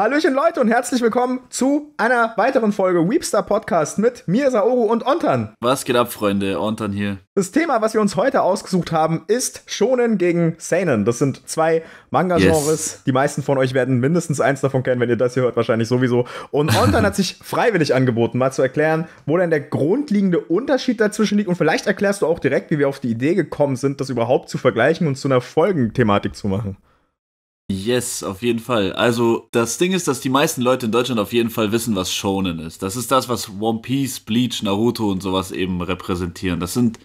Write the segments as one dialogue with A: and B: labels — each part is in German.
A: Hallöchen Leute und herzlich willkommen zu einer weiteren Folge Weepstar Podcast mit mir, Saoru
B: und Ontan. Was geht ab, Freunde? Ontan hier.
A: Das Thema, was wir uns heute ausgesucht haben, ist Shonen gegen Seinen. Das sind zwei Manga-Genres. Yes. Die meisten von euch werden mindestens eins davon kennen, wenn ihr das hier hört, wahrscheinlich sowieso. Und Ontan hat sich freiwillig angeboten, mal zu erklären, wo denn der grundlegende Unterschied dazwischen liegt. Und vielleicht erklärst du auch direkt, wie wir auf die Idee gekommen sind, das überhaupt zu vergleichen und zu einer Folgenthematik zu machen.
B: Yes, auf jeden Fall. Also das Ding ist, dass die meisten Leute in Deutschland auf jeden Fall wissen, was Shonen ist. Das ist das, was One Piece, Bleach, Naruto und sowas eben repräsentieren. Das sind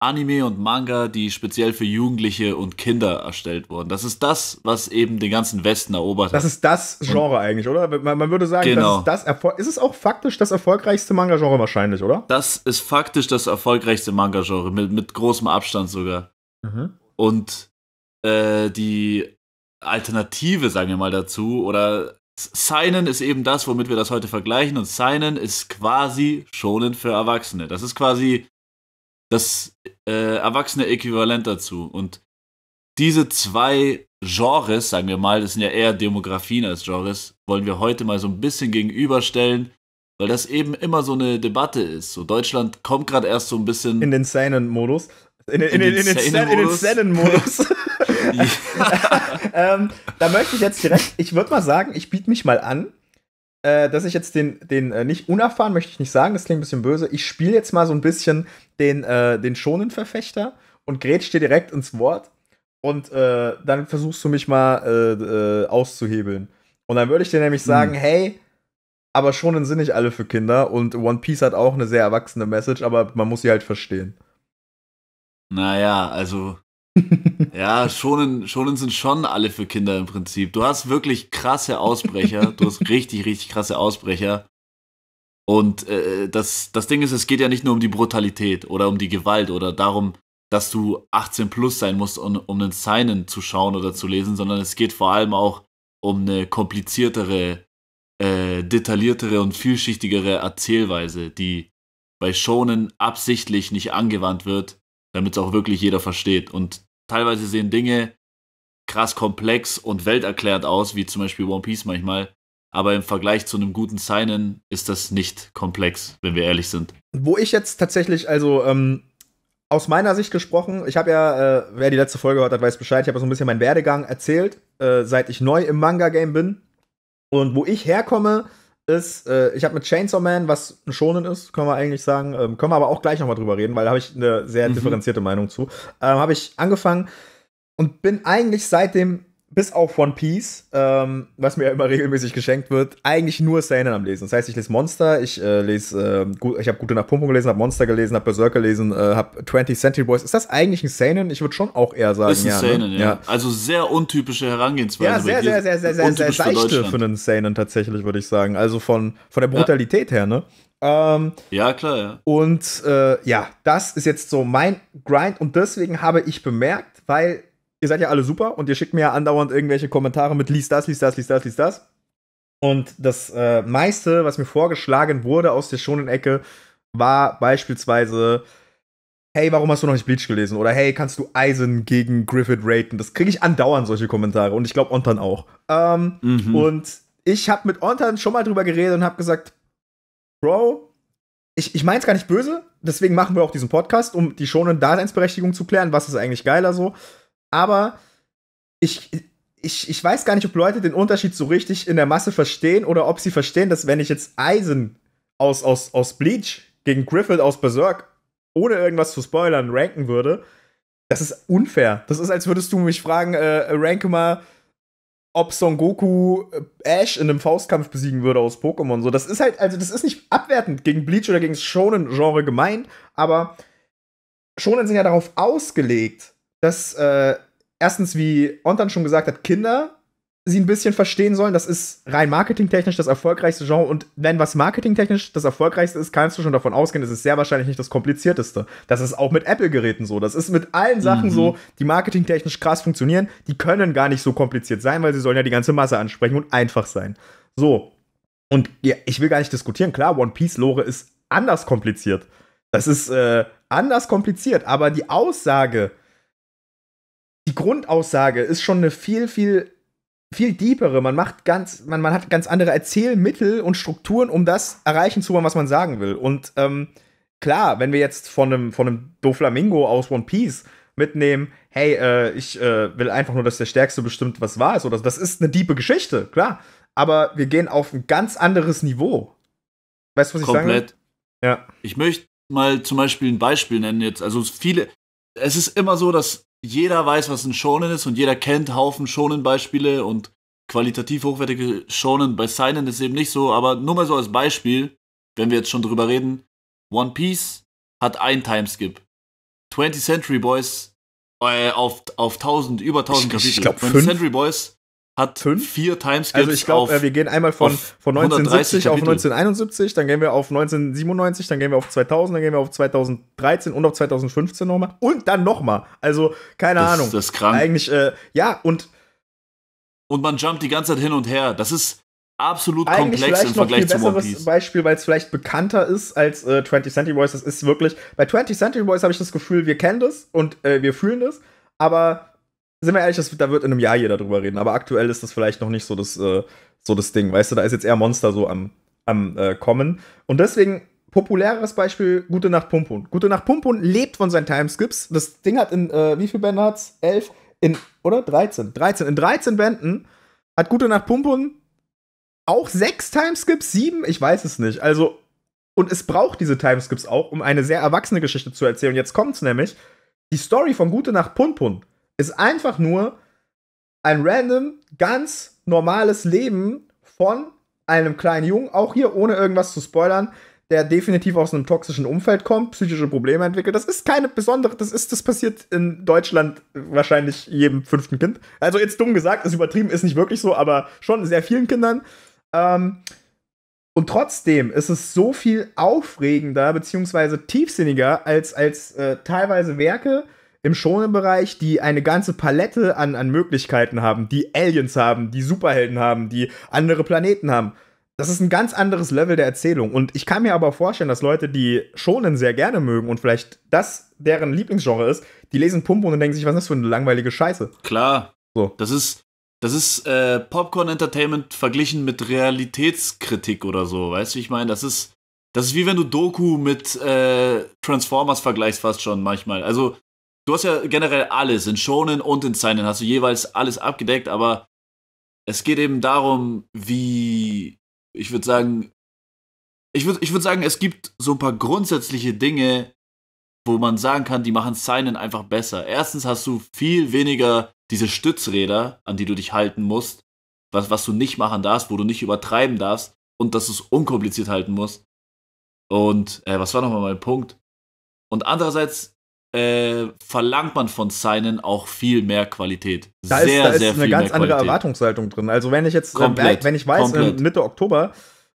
B: Anime und Manga, die speziell für Jugendliche und Kinder erstellt wurden. Das ist das, was eben den ganzen Westen erobert hat. Das ist das
A: Genre und eigentlich, oder? Man, man, würde sagen, genau. das ist, das ist es auch faktisch das erfolgreichste Manga-Genre wahrscheinlich, oder?
B: Das ist faktisch das erfolgreichste Manga-Genre, mit, mit großem Abstand sogar. Mhm. Und äh, die Alternative, sagen wir mal dazu, oder Seinen ist eben das, womit wir das heute vergleichen und Seinen ist quasi schonend für Erwachsene. Das ist quasi das äh, erwachsene Äquivalent dazu und diese zwei Genres, sagen wir mal, das sind ja eher Demografien als Genres, wollen wir heute mal so ein bisschen gegenüberstellen, weil das eben immer so eine Debatte ist. So Deutschland kommt gerade erst so ein bisschen in den seinen Modus, in den in den, in den, in den, in den Modus.
A: ähm, da möchte ich jetzt direkt, ich würde mal sagen, ich biete mich mal an, äh, dass ich jetzt den, den äh, nicht unerfahren möchte ich nicht sagen, das klingt ein bisschen böse. Ich spiele jetzt mal so ein bisschen den, äh, den schonen Verfechter und grätsch dir direkt ins Wort und äh, dann versuchst du mich mal äh, äh, auszuhebeln. Und dann würde ich dir nämlich hm. sagen, hm. hey, aber schonen sind nicht alle für Kinder und One Piece hat auch eine sehr erwachsene Message, aber man muss sie halt verstehen.
B: Naja, also ja, schonen, schonen sind schon alle für Kinder im Prinzip. Du hast wirklich krasse Ausbrecher. du hast richtig, richtig krasse Ausbrecher. Und äh, das, das Ding ist, es geht ja nicht nur um die Brutalität oder um die Gewalt oder darum, dass du 18 plus sein musst, um, um einen Seinen zu schauen oder zu lesen, sondern es geht vor allem auch um eine kompliziertere, äh, detailliertere und vielschichtigere Erzählweise, die bei Schonen absichtlich nicht angewandt wird, damit es auch wirklich jeder versteht. Und teilweise sehen Dinge krass komplex und welterklärt aus, wie zum Beispiel One Piece manchmal. Aber im Vergleich zu einem guten Signen ist das nicht komplex, wenn wir ehrlich sind.
A: Wo ich jetzt tatsächlich, also ähm, aus meiner Sicht gesprochen, ich habe ja, äh, wer die letzte Folge gehört hat, weiß Bescheid, ich habe so ein bisschen meinen Werdegang erzählt, äh, seit ich neu im Manga-Game bin. Und wo ich herkomme, ist, äh, ich habe mit Chainsaw Man, was ein Schonen ist, können wir eigentlich sagen, ähm, können wir aber auch gleich nochmal drüber reden, weil da habe ich eine sehr mhm. differenzierte mhm. Meinung zu, ähm, habe ich angefangen und bin eigentlich seitdem bis auf One Piece, ähm, was mir ja immer regelmäßig geschenkt wird, eigentlich nur Seinen am Lesen. Das heißt, ich lese Monster, ich äh, lese, äh, gut, ich habe Gute Nacht Pumpung gelesen, habe Monster gelesen, habe Berserker gelesen, äh, habe 20th Century Boys. Ist das eigentlich ein Seinen? Ich würde schon auch eher sagen, ist ein ja, ne? Seinen, ne? ja.
B: Also sehr untypische Herangehensweise. Ja, sehr, sehr, sehr, sehr, sehr, sehr seichte für, für einen
A: Seinen tatsächlich, würde ich sagen. Also von, von der Brutalität ja. her, ne?
B: Ähm, ja, klar, ja.
A: Und äh, ja, das ist jetzt so mein Grind und deswegen habe ich bemerkt, weil ihr seid ja alle super und ihr schickt mir ja andauernd irgendwelche Kommentare mit lies das, lies das, lies das, lies das. Und das äh, meiste, was mir vorgeschlagen wurde aus der schonen Ecke, war beispielsweise, hey, warum hast du noch nicht Bleach gelesen? Oder hey, kannst du Eisen gegen Griffith raten? Das kriege ich andauernd, solche Kommentare. Und ich glaube, Ontan auch. Ähm, mhm. Und ich habe mit Ontan schon mal drüber geredet und habe gesagt, Bro, ich, ich meine es gar nicht böse, deswegen machen wir auch diesen Podcast, um die schonen Daseinsberechtigung zu klären, was ist eigentlich geiler so aber ich, ich, ich weiß gar nicht, ob Leute den Unterschied so richtig in der Masse verstehen oder ob sie verstehen, dass wenn ich jetzt Eisen aus, aus, aus Bleach gegen Griffith aus Berserk, ohne irgendwas zu spoilern, ranken würde, das ist unfair. Das ist, als würdest du mich fragen, äh, ranke mal, ob Son Goku äh, Ash in einem Faustkampf besiegen würde aus Pokémon. So, das ist halt, also das ist nicht abwertend gegen Bleach oder gegen Shonen-Genre gemeint, aber Shonen sind ja darauf ausgelegt, dass äh, erstens, wie Ontan schon gesagt hat, Kinder sie ein bisschen verstehen sollen. Das ist rein marketingtechnisch das erfolgreichste Genre. Und wenn was marketingtechnisch das erfolgreichste ist, kannst du schon davon ausgehen, es ist sehr wahrscheinlich nicht das komplizierteste. Das ist auch mit Apple-Geräten so. Das ist mit allen Sachen mhm. so, die marketingtechnisch krass funktionieren. Die können gar nicht so kompliziert sein, weil sie sollen ja die ganze Masse ansprechen und einfach sein. So. Und ja, ich will gar nicht diskutieren. Klar, One Piece-Lore ist anders kompliziert. Das ist äh, anders kompliziert. Aber die Aussage, die Grundaussage ist schon eine viel, viel, viel deepere. Man macht ganz, man, man hat ganz andere Erzählmittel und Strukturen, um das erreichen zu wollen, was man sagen will. Und ähm, klar, wenn wir jetzt von einem, von einem Doflamingo aus One Piece mitnehmen, hey, äh, ich äh, will einfach nur, dass der Stärkste bestimmt, was war es. Oder das ist eine diepe Geschichte, klar. Aber wir gehen auf ein ganz anderes Niveau. Weißt du, was Komplett. ich
B: sage? Komplett. Ja. Ich möchte mal zum Beispiel ein Beispiel nennen jetzt. Also viele, es ist immer so, dass jeder weiß, was ein Shonen ist und jeder kennt Haufen shonen beispiele und qualitativ hochwertige Shonen. bei Seinen ist es eben nicht so, aber nur mal so als Beispiel, wenn wir jetzt schon drüber reden, One Piece hat ein Timeskip. 20th Century Boys äh, auf, auf 1000, über 1000 Kapitel. Ich, 20th Century Boys hat fünf? vier Timescales. Also ich glaube, äh, wir gehen einmal von, von 1970 auf
A: 1971, dann gehen wir auf 1997, dann gehen wir auf 2000, dann gehen wir auf 2013 und auf 2015 nochmal und dann nochmal. Also keine das, Ahnung.
B: Das ist krank. Eigentlich, äh, ja und und man jumpt die ganze Zeit hin und her. Das ist absolut Eigentlich komplex im Vergleich zu One Piece.
A: Beispiel, weil es vielleicht bekannter ist als äh, 20th Century Boys. Das ist wirklich bei 20th Century Boys habe ich das Gefühl, wir kennen das und äh, wir fühlen das, aber sind wir ehrlich, das, da wird in einem Jahr jeder drüber reden. Aber aktuell ist das vielleicht noch nicht so das, äh, so das Ding. Weißt du, da ist jetzt eher Monster so am, am äh, Kommen. Und deswegen, populäres Beispiel, Gute Nacht Pumpun. Gute Nacht Pumpun lebt von seinen Timeskips. Das Ding hat in, äh, wie viele Bände hat's? Elf? In, oder? 13. 13. In 13 Bänden hat Gute Nacht Pumpun auch sechs Timeskips, sieben? Ich weiß es nicht. Also, und es braucht diese Timeskips auch, um eine sehr erwachsene Geschichte zu erzählen. Und jetzt kommt's nämlich. Die Story von Gute Nacht Pumpun ist einfach nur ein random, ganz normales Leben von einem kleinen Jungen, auch hier ohne irgendwas zu spoilern, der definitiv aus einem toxischen Umfeld kommt, psychische Probleme entwickelt. Das ist keine besondere, das ist, das passiert in Deutschland wahrscheinlich jedem fünften Kind. Also jetzt dumm gesagt, ist übertrieben, ist nicht wirklich so, aber schon sehr vielen Kindern. Ähm, und trotzdem ist es so viel aufregender beziehungsweise tiefsinniger als, als äh, teilweise Werke, im Shonen-Bereich, die eine ganze Palette an, an Möglichkeiten haben, die Aliens haben, die Superhelden haben, die andere Planeten haben. Das ist ein ganz anderes Level der Erzählung. Und ich kann mir aber vorstellen, dass Leute, die Shonen sehr gerne mögen und vielleicht das deren Lieblingsgenre ist, die lesen Pumpe und denken sich, was ist das für eine langweilige Scheiße.
B: Klar. So. Das ist, das ist äh, Popcorn-Entertainment verglichen mit Realitätskritik oder so. Weißt du, ich meine, das ist, das ist wie wenn du Doku mit äh, Transformers vergleichst fast schon manchmal. Also du hast ja generell alles, in Shonen und in Seinen hast du jeweils alles abgedeckt, aber es geht eben darum, wie, ich würde sagen, ich würde ich würd sagen, es gibt so ein paar grundsätzliche Dinge, wo man sagen kann, die machen Seinen einfach besser. Erstens hast du viel weniger diese Stützräder, an die du dich halten musst, was, was du nicht machen darfst, wo du nicht übertreiben darfst und dass du es unkompliziert halten musst. Und äh, was war nochmal mein Punkt? Und andererseits äh, verlangt man von Seinen auch viel mehr Qualität. Da sehr, ist, da ist sehr eine ganz andere
A: Erwartungshaltung drin. Also wenn ich jetzt, komplett, wenn ich weiß, ähm, komplett. Mitte Oktober,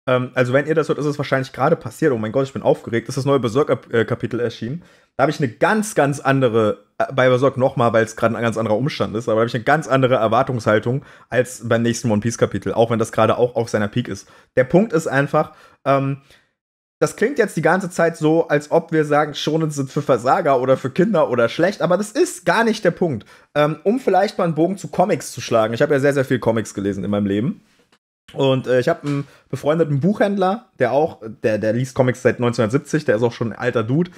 A: ähm, also wenn ihr das hört, ist es wahrscheinlich gerade passiert. Oh mein Gott, ich bin aufgeregt. Ist das neue Berserk-Kapitel erschienen? Da habe ich eine ganz, ganz andere äh, bei Berserk nochmal, weil es gerade ein ganz anderer Umstand ist, aber da habe ich eine ganz andere Erwartungshaltung als beim nächsten One Piece Kapitel, auch wenn das gerade auch auf seiner Peak ist. Der Punkt ist einfach, ähm, das klingt jetzt die ganze Zeit so, als ob wir sagen, schonend sind für Versager oder für Kinder oder schlecht, aber das ist gar nicht der Punkt. Ähm, um vielleicht mal einen Bogen zu Comics zu schlagen. Ich habe ja sehr, sehr viel Comics gelesen in meinem Leben. Und äh, ich habe einen befreundeten Buchhändler, der auch, der, der liest Comics seit 1970, der ist auch schon ein alter Dude.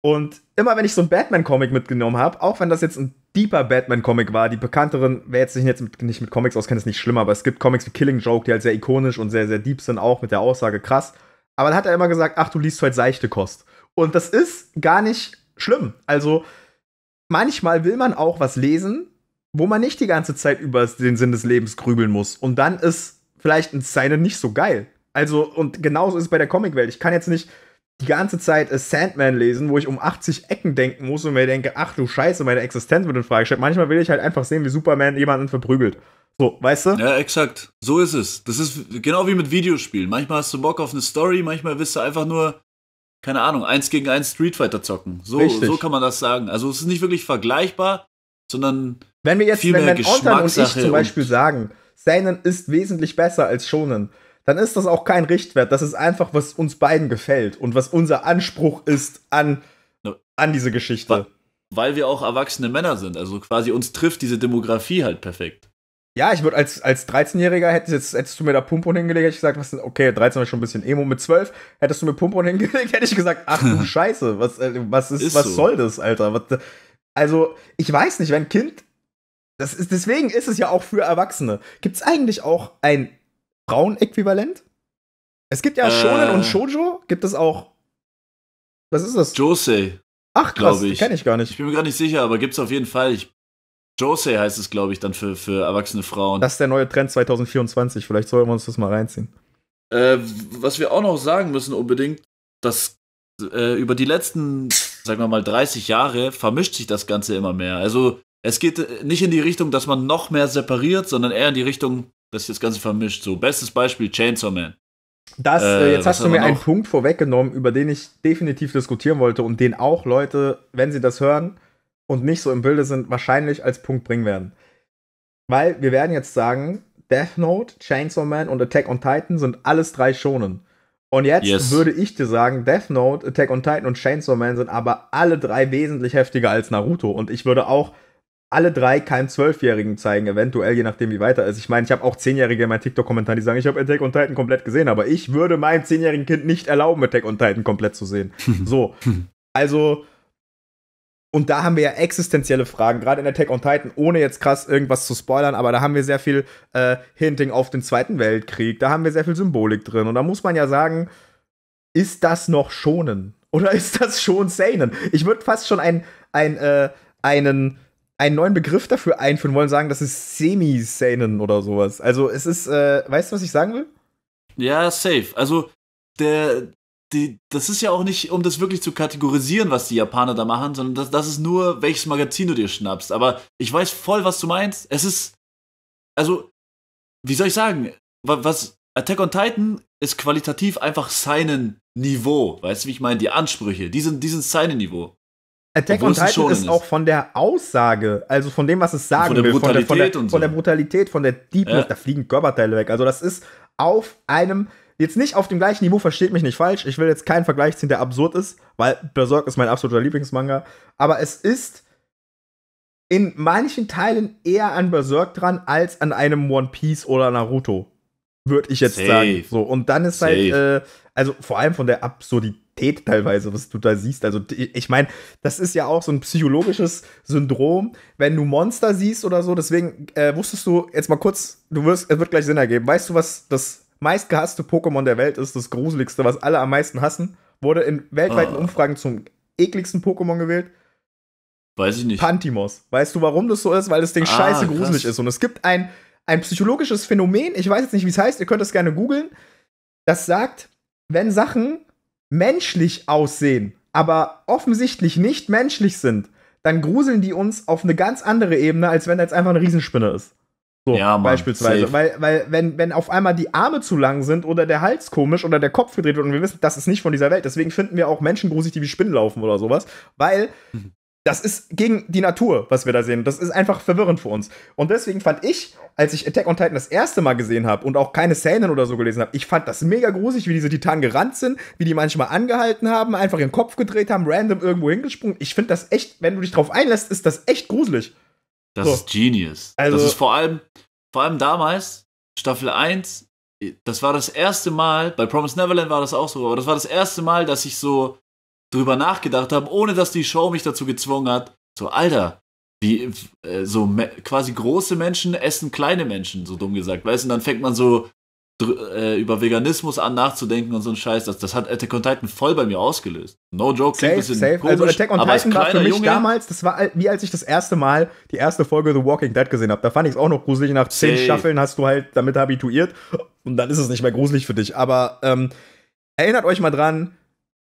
A: Und immer wenn ich so einen Batman-Comic mitgenommen habe, auch wenn das jetzt ein deeper Batman-Comic war, die bekannteren, wer jetzt sich jetzt mit, nicht mit Comics auskennt, ist nicht schlimm, aber es gibt Comics wie Killing Joke, die halt sehr ikonisch und sehr, sehr deep sind, auch mit der Aussage krass. Aber dann hat er immer gesagt, ach, du liest halt seichte Kost. Und das ist gar nicht schlimm. Also manchmal will man auch was lesen, wo man nicht die ganze Zeit über den Sinn des Lebens grübeln muss. Und dann ist vielleicht ein Seine nicht so geil. Also, und genauso ist es bei der Comicwelt. Ich kann jetzt nicht die ganze Zeit äh, Sandman lesen, wo ich um 80 Ecken denken muss und mir denke, ach du Scheiße, meine Existenz wird in Frage gestellt. Manchmal will ich halt einfach sehen, wie Superman jemanden verprügelt. So,
B: weißt du? Ja, exakt. So ist es. Das ist genau wie mit Videospielen. Manchmal hast du Bock auf eine Story, manchmal willst du einfach nur, keine Ahnung, eins gegen eins Street Fighter zocken. So, so kann man das sagen. Also es ist nicht wirklich vergleichbar, sondern wenn wir jetzt, viel wenn, mehr wenn und ich zum Beispiel
A: sagen, Seinen ist wesentlich besser als Schonen, dann ist das auch kein Richtwert. Das ist einfach, was uns beiden gefällt und was unser Anspruch
B: ist an, an diese Geschichte. Weil wir auch erwachsene Männer sind. Also quasi uns trifft diese Demografie halt perfekt.
A: Ja, ich würde als, als 13-Jähriger hättest, hättest, du mir da Pumpon hingelegt, hätte ich gesagt, was, okay, 13 war schon ein bisschen Emo. Mit 12 hättest du mir Pumpon hingelegt, hätte ich gesagt, ach du Scheiße, was, äh, was, ist, ist was so. soll das, Alter? Was, also, ich weiß nicht, wenn Kind. Das ist, deswegen ist es ja auch für Erwachsene. Gibt es eigentlich auch ein Frauenäquivalent?
B: Es gibt ja äh, Shonen und Shoujo.
A: Gibt es auch.
B: Was ist das? Jose. Ach, glaube ich. Kenne ich gar nicht. Ich bin mir gar nicht sicher, aber gibt es auf jeden Fall. Ich Jose heißt es, glaube ich, dann für, für erwachsene Frauen. Das ist der neue Trend 2024. Vielleicht sollen wir uns das mal reinziehen. Äh, was wir auch noch sagen müssen unbedingt, dass äh, über die letzten, sagen wir mal, 30 Jahre vermischt sich das Ganze immer mehr. Also es geht nicht in die Richtung, dass man noch mehr separiert, sondern eher in die Richtung, dass sich das Ganze vermischt. So, bestes Beispiel Chainsaw Man. Das, äh, äh jetzt hast du mir einen
A: Punkt vorweggenommen, über den ich definitiv diskutieren wollte und den auch Leute, wenn sie das hören, und nicht so im Bilde sind, wahrscheinlich als Punkt bringen werden. Weil wir werden jetzt sagen, Death Note, Chainsaw Man und Attack on Titan sind alles drei schonen. Und jetzt yes. würde ich dir sagen, Death Note, Attack on Titan und Chainsaw Man sind aber alle drei wesentlich heftiger als Naruto. Und ich würde auch alle drei keinem Zwölfjährigen zeigen, eventuell, je nachdem, wie weiter ist. Ich meine, ich habe auch Zehnjährige in meinen TikTok-Kommentaren, die sagen, ich habe Attack on Titan komplett gesehen, aber ich würde meinem zehnjährigen Kind nicht erlauben, Attack on Titan komplett zu sehen. so. Also, und da haben wir ja existenzielle Fragen, gerade in Attack on Titan, ohne jetzt krass irgendwas zu spoilern, aber da haben wir sehr viel äh, Hinting auf den Zweiten Weltkrieg, da haben wir sehr viel Symbolik drin. Und da muss man ja sagen, ist das noch schonen? Oder ist das schon seinen? Ich würde fast schon ein, ein, äh, einen, einen neuen Begriff dafür einführen wollen, sagen, das ist semi-seinen oder sowas. Also es ist, äh, weißt du, was ich sagen
B: will? Ja, safe. Also der, die, das ist ja auch nicht, um das wirklich zu kategorisieren, was die Japaner da machen, sondern das, das ist nur, welches Magazin du dir schnappst. Aber ich weiß voll, was du meinst. Es ist, also, wie soll ich sagen, was Attack on Titan ist qualitativ einfach seinen Niveau. Weißt du, wie ich meine? Die Ansprüche, die sind, die sind seinen Niveau.
A: Attack on Titan ist, auch von der Aussage, also von dem, was es sagen von will, von der, von, der, von der Brutalität, von der Deepness, ja. da fliegen Körperteile weg. Also das ist auf einem jetzt nicht auf dem gleichen Niveau, versteht mich nicht falsch. Ich will jetzt keinen Vergleich ziehen, der absurd ist, weil Berserk ist mein absoluter Lieblingsmanga. Aber es ist in manchen Teilen eher an Berserk dran als an einem One Piece oder Naruto. Würde ich jetzt Safe. sagen. So, und dann ist halt, Safe. halt, äh, also vor allem von der Absurdität teilweise, was du da siehst. Also, ich meine, das ist ja auch so ein psychologisches Syndrom, wenn du Monster siehst oder so. Deswegen äh, wusstest du jetzt mal kurz, du wirst, es wird gleich Sinn ergeben. Weißt du, was das meistgehasste Pokémon der Welt ist, das gruseligste, was alle am meisten hassen, wurde in weltweiten ah. Umfragen zum ekligsten Pokémon gewählt. Weiß ich nicht. Pantimos. Weißt du, warum das so ist? Weil das Ding ah, scheiße gruselig krass. ist. Und es gibt ein, ein psychologisches Phänomen, ich weiß jetzt nicht, wie es heißt, ihr könnt es gerne googeln, das sagt, wenn Sachen menschlich aussehen, aber offensichtlich nicht menschlich sind, dann gruseln die uns auf eine ganz andere Ebene, als wenn da jetzt einfach eine Riesenspinne ist.
B: So, ja, Mann, beispielsweise. Safe.
A: Weil, weil wenn, wenn auf einmal die Arme zu lang sind oder der Hals komisch oder der Kopf gedreht wird und wir wissen, das ist nicht von dieser Welt. Deswegen finden wir auch Menschen gruselig, die wie Spinnen laufen oder sowas. Weil das ist gegen die Natur, was wir da sehen. Das ist einfach verwirrend für uns. Und deswegen fand ich, als ich Attack on Titan das erste Mal gesehen habe und auch keine Szenen oder so gelesen habe, ich fand das mega gruselig, wie diese Titanen gerannt sind, wie die manchmal angehalten haben, einfach ihren Kopf gedreht haben, random irgendwo hingesprungen. Ich finde das echt, wenn du dich drauf einlässt, ist das echt gruselig. Das so. ist
B: Genius. Also, das ist vor allem, vor allem damals, Staffel 1, das war das erste Mal, bei Promise Neverland war das auch so, aber das war das erste Mal, dass ich so drüber nachgedacht habe, ohne dass die Show mich dazu gezwungen hat. So, Alter, die äh, so quasi große Menschen essen kleine Menschen, so dumm gesagt, weißt du? Und dann fängt man so äh, über Veganismus an nachzudenken und so ein Scheiß. Das, das hat Attack on Titan voll bei mir ausgelöst. No joke, safe, safe. Komisch, also Attack on Titan war für mich Junge. damals,
A: das war wie als ich das erste Mal die erste Folge The Walking Dead gesehen habe. Da fand ich es auch noch gruselig. Nach zehn safe. Staffeln hast du halt damit habituiert und dann ist es nicht mehr gruselig für dich. Aber ähm, erinnert euch mal dran,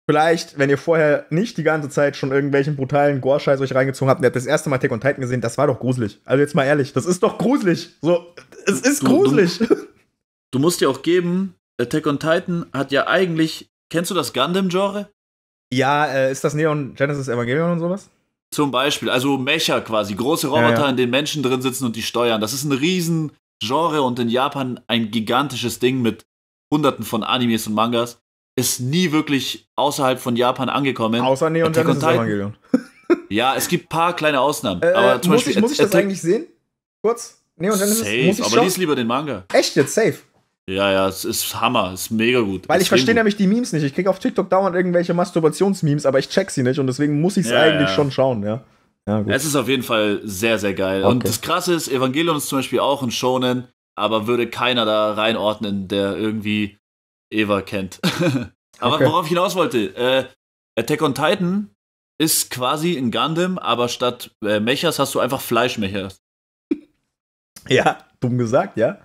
A: Vielleicht, wenn ihr vorher nicht die ganze Zeit schon irgendwelchen brutalen Gore-Scheiß euch reingezogen habt und ihr habt das erste Mal Tech und Titan gesehen, das war doch gruselig. Also jetzt mal ehrlich, das ist doch gruselig. So, es ist du, gruselig.
B: Du, du musst dir auch geben, Attack on Titan hat ja eigentlich, kennst du das Gundam-Genre? Ja, äh, ist das Neon Genesis Evangelion und sowas? Zum Beispiel, also Mecha quasi, große Roboter, ja, ja. in denen Menschen drin sitzen und die steuern. Das ist ein riesen Genre und in Japan ein gigantisches Ding mit hunderten von Animes und Mangas. Ist nie wirklich außerhalb von Japan angekommen. Außer Neon Attack Genesis Evangelion. ja, es gibt ein paar kleine Ausnahmen. Äh, aber äh, zum muss Beispiel, ich, muss ich das eigentlich sehen? Kurz? Neon Genesis? Safe, muss ich aber lies lieber den Manga. Echt jetzt, safe. Ja, ja, es ist Hammer, es ist mega gut. Weil ich verstehe
A: nämlich die Memes nicht. Ich kriege auf TikTok dauernd irgendwelche Masturbationsmemes, aber ich check sie nicht und deswegen muss ich es ja, eigentlich ja. schon schauen, ja.
B: ja es ist auf jeden Fall sehr, sehr geil. Okay. Und das Krasse ist, Evangelion ist zum Beispiel auch ein Shonen, aber würde keiner da reinordnen, der irgendwie Eva kennt. aber okay. worauf ich hinaus wollte, äh, Attack on Titan ist quasi ein Gundam, aber statt äh, Mechas hast du einfach Fleischmechas.
A: Ja, dumm gesagt, ja.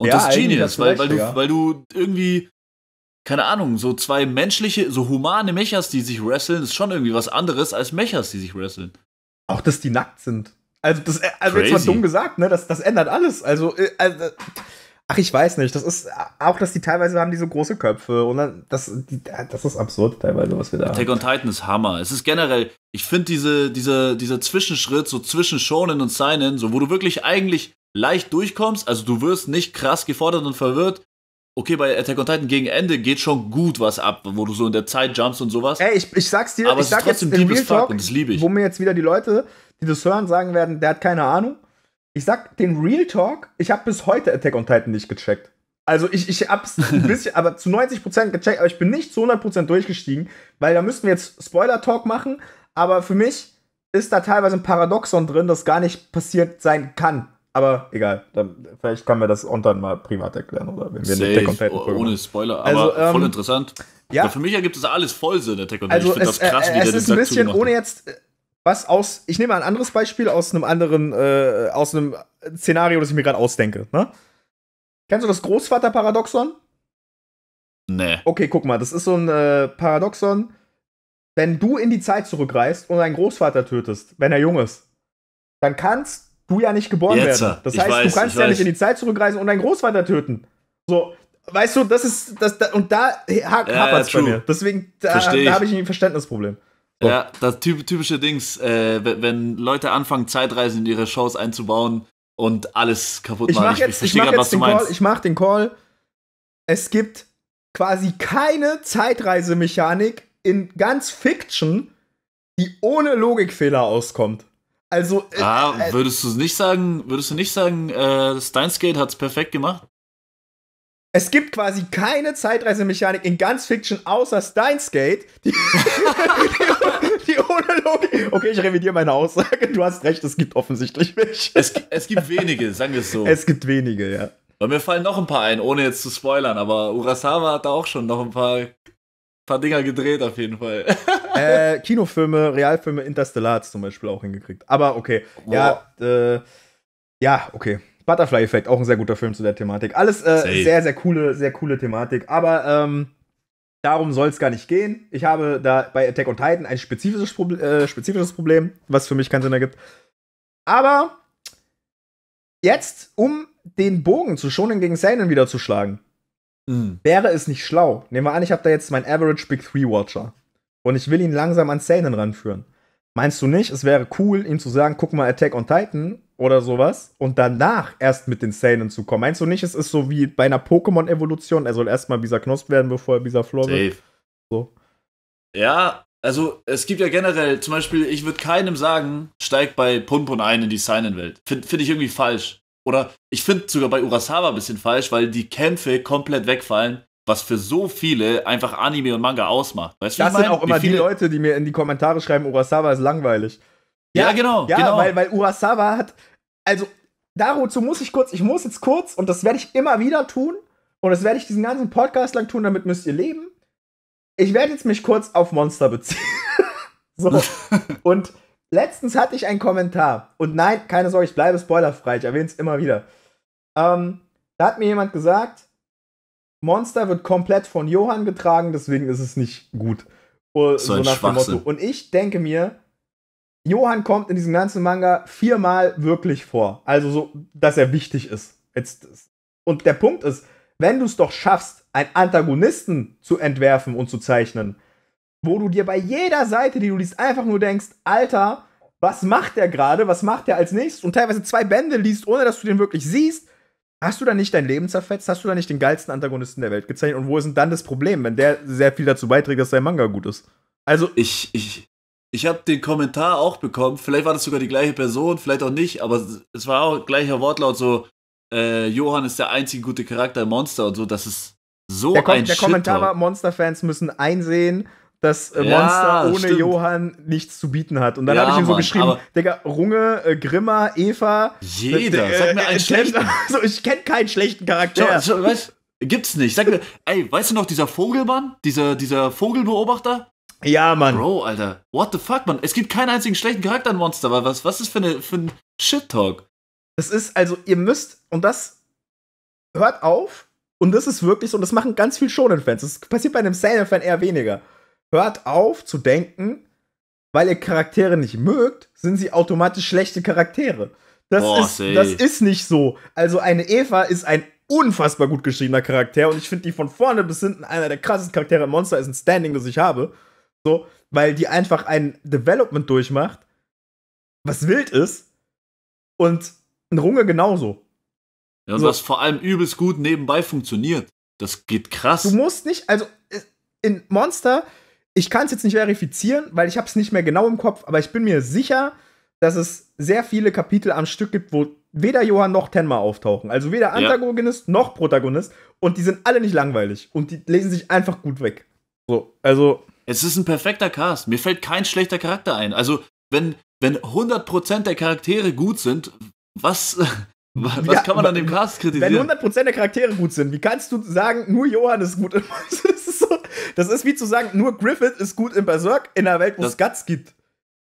A: Und ja, das ist Genius, weil, weil, du, ja.
B: weil du irgendwie, keine Ahnung, so zwei menschliche, so humane Mechas, die sich wresteln, ist schon irgendwie was anderes als Mechas, die sich wresteln.
A: Auch, dass die nackt sind. Also, das, äh, also jetzt mal dumm gesagt, ne? Das, das ändert alles. Also, äh, also, ach, ich weiß nicht. Das ist äh, auch, dass die teilweise haben die so große Köpfe und dann, das, die, das ist absurd teilweise, was wir da Attack haben.
B: on Titan ist Hammer. Es ist generell, ich finde diese, diese, dieser Zwischenschritt, so zwischen Shonen und Seinen, so wo du wirklich eigentlich leicht durchkommst. Also du wirst nicht krass gefordert und verwirrt. Okay, bei Attack on Titan gegen Ende geht schon gut was ab, wo du so in der Zeit jumps und sowas. Ey, ich, ich sag's dir, aber ich es sag ist trotzdem jetzt Talk, und
A: das liebe ich. Wo mir jetzt wieder die Leute, die das hören, sagen werden, der hat keine Ahnung. Ich sag den Real Talk, ich habe bis heute Attack on Titan nicht gecheckt. Also ich, ich hab's ein bisschen, aber zu 90% gecheckt, aber ich bin nicht zu 100% durchgestiegen, weil da müssten wir jetzt Spoiler-Talk machen, aber für mich ist da teilweise ein Paradoxon drin, das gar nicht passiert sein kann. Aber egal, dann, vielleicht kann man das on dann mal privat erklären oder wenn wir Safe, der kompletten Folge Ohne Spoiler, aber also, ähm, voll
B: interessant. Ja. Aber für mich ergibt es alles voll Sinn, der Tech und also ich finde das krass, äh, wie es der ist ein bisschen macht. ohne
A: jetzt äh, was aus. Ich nehme ein anderes Beispiel aus einem anderen, äh, aus einem Szenario, das ich mir gerade ausdenke. Ne? Kennst du das Großvater-Paradoxon? Nee. Okay, guck mal, das ist so ein äh, Paradoxon. Wenn du in die Zeit zurückreist und deinen Großvater tötest, wenn er jung ist, dann kannst du ja nicht geboren Jetzt, werden. Das heißt, weiß, du kannst ja weiß. nicht in die Zeit zurückreisen und deinen Großvater töten. So, weißt du, das ist das, das und da hapert ja, es bei mir. Deswegen da, da habe ich ein
B: Verständnisproblem. So. Ja, das typische Dings, äh, wenn Leute anfangen Zeitreisen in ihre Shows einzubauen und alles kaputt machen. Ich mach jetzt, ich, ich mach jetzt den Call,
A: ich mach den Call. Es gibt quasi keine Zeitreisemechanik in ganz Fiction, die ohne Logikfehler auskommt. Also.
B: Äh, ah, äh, würdest du nicht sagen, würdest du nicht sagen, äh, Steins Gate hat's perfekt gemacht?
A: Es gibt quasi keine Zeitreisemechanik in ganz Fiction außer Steins Gate, die, die, die ohne Logik. Okay, ich revidiere meine Aussage. Du hast recht, es gibt offensichtlich
B: welche. Es, es gibt wenige, sagen wir es so. Es gibt wenige, ja. Bei mir fallen noch ein paar ein, ohne jetzt zu spoilern, aber Urasawa hat da auch schon noch ein paar, paar Dinger gedreht, auf jeden Fall.
A: äh, Kinofilme, Realfilme, Interstellar zum Beispiel auch hingekriegt. Aber okay, wow. ja, äh, ja, okay. Butterfly Effect, auch ein sehr guter Film zu der Thematik. Alles äh, sehr, sehr coole, sehr coole Thematik. Aber ähm, darum soll es gar nicht gehen. Ich habe da bei Attack on Titan ein spezifisches, Probl äh, spezifisches Problem, was für mich keinen Sinn ergibt. Aber jetzt, um den Bogen zu schonen gegen Seinen wiederzuschlagen, mhm. wäre es nicht schlau. Nehmen wir an, ich habe da jetzt meinen Average Big Three Watcher. Und ich will ihn langsam an Seinen ranführen. Meinst du nicht, es wäre cool, ihm zu sagen, guck mal Attack on Titan oder sowas und danach erst mit den Seinen zu kommen? Meinst du nicht, es ist so wie bei einer Pokémon-Evolution, er soll erstmal dieser Knosp werden, bevor er dieser Flor Safe. wird? So.
B: Ja, also es gibt ja generell, zum Beispiel, ich würde keinem sagen, steig bei Punpun ein in die Seinen-Welt. Finde find ich irgendwie falsch. Oder ich finde sogar bei Urasawa ein bisschen falsch, weil die Kämpfe komplett wegfallen was für so viele einfach Anime und Manga ausmacht. Weißt das sind mein? auch immer die Leute,
A: die mir in die Kommentare schreiben, Urasawa ist langweilig.
B: Ja, ja genau. Ja, genau. Weil,
A: weil Urasawa hat, also dazu muss ich kurz, ich muss jetzt kurz, und das werde ich immer wieder tun, und das werde ich diesen ganzen Podcast lang tun, damit müsst ihr leben. Ich werde jetzt mich kurz auf Monster beziehen. so. und letztens hatte ich einen Kommentar. Und nein, keine Sorge, ich bleibe spoilerfrei. Ich erwähne es immer wieder. Ähm, da hat mir jemand gesagt, Monster wird komplett von Johann getragen, deswegen ist es nicht gut. Äh, so, so nach dem Motto. Und ich denke mir, Johann kommt in diesem ganzen Manga viermal wirklich vor. Also so, dass er wichtig ist. Jetzt, und der Punkt ist, wenn du es doch schaffst, einen Antagonisten zu entwerfen und zu zeichnen, wo du dir bei jeder Seite, die du liest, einfach nur denkst, Alter, was macht der gerade, was macht der als nächstes und teilweise zwei Bände liest, ohne dass du den wirklich siehst, Hast du da nicht dein Leben zerfetzt? Hast du da nicht den geilsten Antagonisten der Welt gezeichnet? Und wo ist denn dann das Problem, wenn der sehr viel dazu beiträgt, dass sein Manga gut ist? Also
B: ich, ich, ich habe den Kommentar auch bekommen. Vielleicht war das sogar die gleiche Person, vielleicht auch nicht, aber es war auch gleicher Wortlaut so. Äh, Johann ist der einzige gute Charakter im Monster und so. Das ist so der ein Der Kommentar war:
A: Monster-Fans müssen einsehen, dass äh, Monster ja, ohne stimmt. Johann nichts zu bieten hat. Und dann ja, habe ich ihm so Mann, geschrieben, Digga, Runge, äh, Grimmer, Eva. Jeder, äh, sag mir einen äh, schlechten.
B: Also, ich kenne keinen schlechten Charakter. Schau, schau, weißt, gibt's nicht. Sag mir, ey, weißt du noch, dieser Vogelmann? Dieser, dieser Vogelbeobachter? Ja, Mann. Bro, Alter. What the fuck, Mann? Es gibt keinen einzigen schlechten Charakter in Monster, weil was, was ist für, eine, für ein Shit-Talk? Es ist, also, ihr müsst, und das hört auf, und das
A: ist wirklich so, und das machen ganz viele Shonen-Fans. Das passiert bei einem Seinen-Fan eher weniger hört auf zu denken, weil ihr Charaktere nicht mögt, sind sie automatisch schlechte Charaktere. Das, Boah, ist, das ist nicht so. Also eine Eva ist ein unfassbar gut geschriebener Charakter und ich finde die von vorne bis hinten einer der krassesten Charaktere im Monster ist ein Standing, das ich habe. So, weil die einfach ein Development durchmacht, was wild ist und ein Runge genauso.
B: Ja, und so. was vor allem übelst gut nebenbei funktioniert. Das geht krass. Du musst nicht, also äh, in Monster ich kann es jetzt nicht verifizieren,
A: weil ich habe es nicht mehr genau im Kopf, aber ich bin mir sicher, dass es sehr viele Kapitel am Stück gibt, wo weder Johann noch Tenma auftauchen. Also weder Antagonist ja. noch Protagonist. Und die sind
B: alle nicht langweilig. Und die lesen sich einfach gut weg. So, also. Es ist ein perfekter Cast. Mir fällt kein schlechter Charakter ein. Also, wenn, wenn 100% der Charaktere gut sind, was, was ja, kann man an dem Cast kritisieren?
A: Wenn 100% der Charaktere gut sind, wie kannst du sagen, nur Johann ist gut im das ist, so, das ist wie zu sagen, nur Griffith ist gut im Berserk in einer Welt, wo es Guts gibt.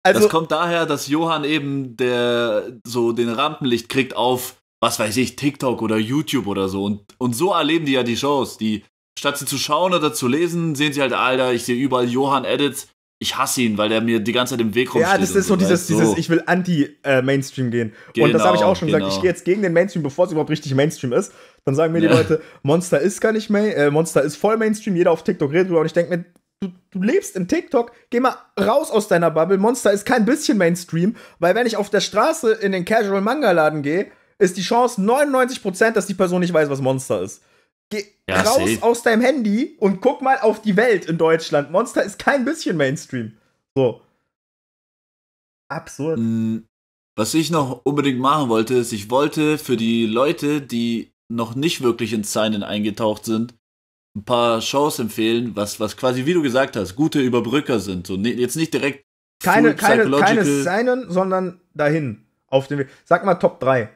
B: Also, das kommt daher, dass Johann eben der so den Rampenlicht kriegt auf, was weiß ich, TikTok oder YouTube oder so. Und, und so erleben die ja die Shows. Die, statt sie zu schauen oder zu lesen, sehen sie halt, Alter, ich sehe überall Johann Edits, ich hasse ihn, weil der mir die ganze Zeit im Weg rumsteht. Ja, das ist so, dieses, so. dieses, ich
A: will anti-Mainstream äh, gehen. Genau, und das habe ich auch genau, schon genau. gesagt, ich genau. gehe jetzt gegen den Mainstream, bevor es überhaupt richtig Mainstream ist. Dann sagen mir die ja. Leute, Monster ist gar nicht Main, äh, Monster ist voll Mainstream, jeder auf TikTok redet drüber. Und ich denke mir, du, du lebst in TikTok, geh mal raus aus deiner Bubble. Monster ist kein bisschen Mainstream, weil wenn ich auf der Straße in den Casual-Manga-Laden gehe, ist die Chance 99%, dass die Person nicht weiß, was Monster ist. Geh ja, raus safe. aus deinem Handy und guck mal auf die Welt in Deutschland. Monster ist kein bisschen Mainstream.
B: So. Absurd. Was ich noch unbedingt machen wollte, ist, ich wollte für die Leute, die noch nicht wirklich in sign eingetaucht sind, ein paar Shows empfehlen, was, was quasi, wie du gesagt hast, gute Überbrücker sind. So, ne, jetzt nicht direkt. Keine, keine, keine
A: sign sondern dahin. Auf dem Weg. Sag mal Top 3.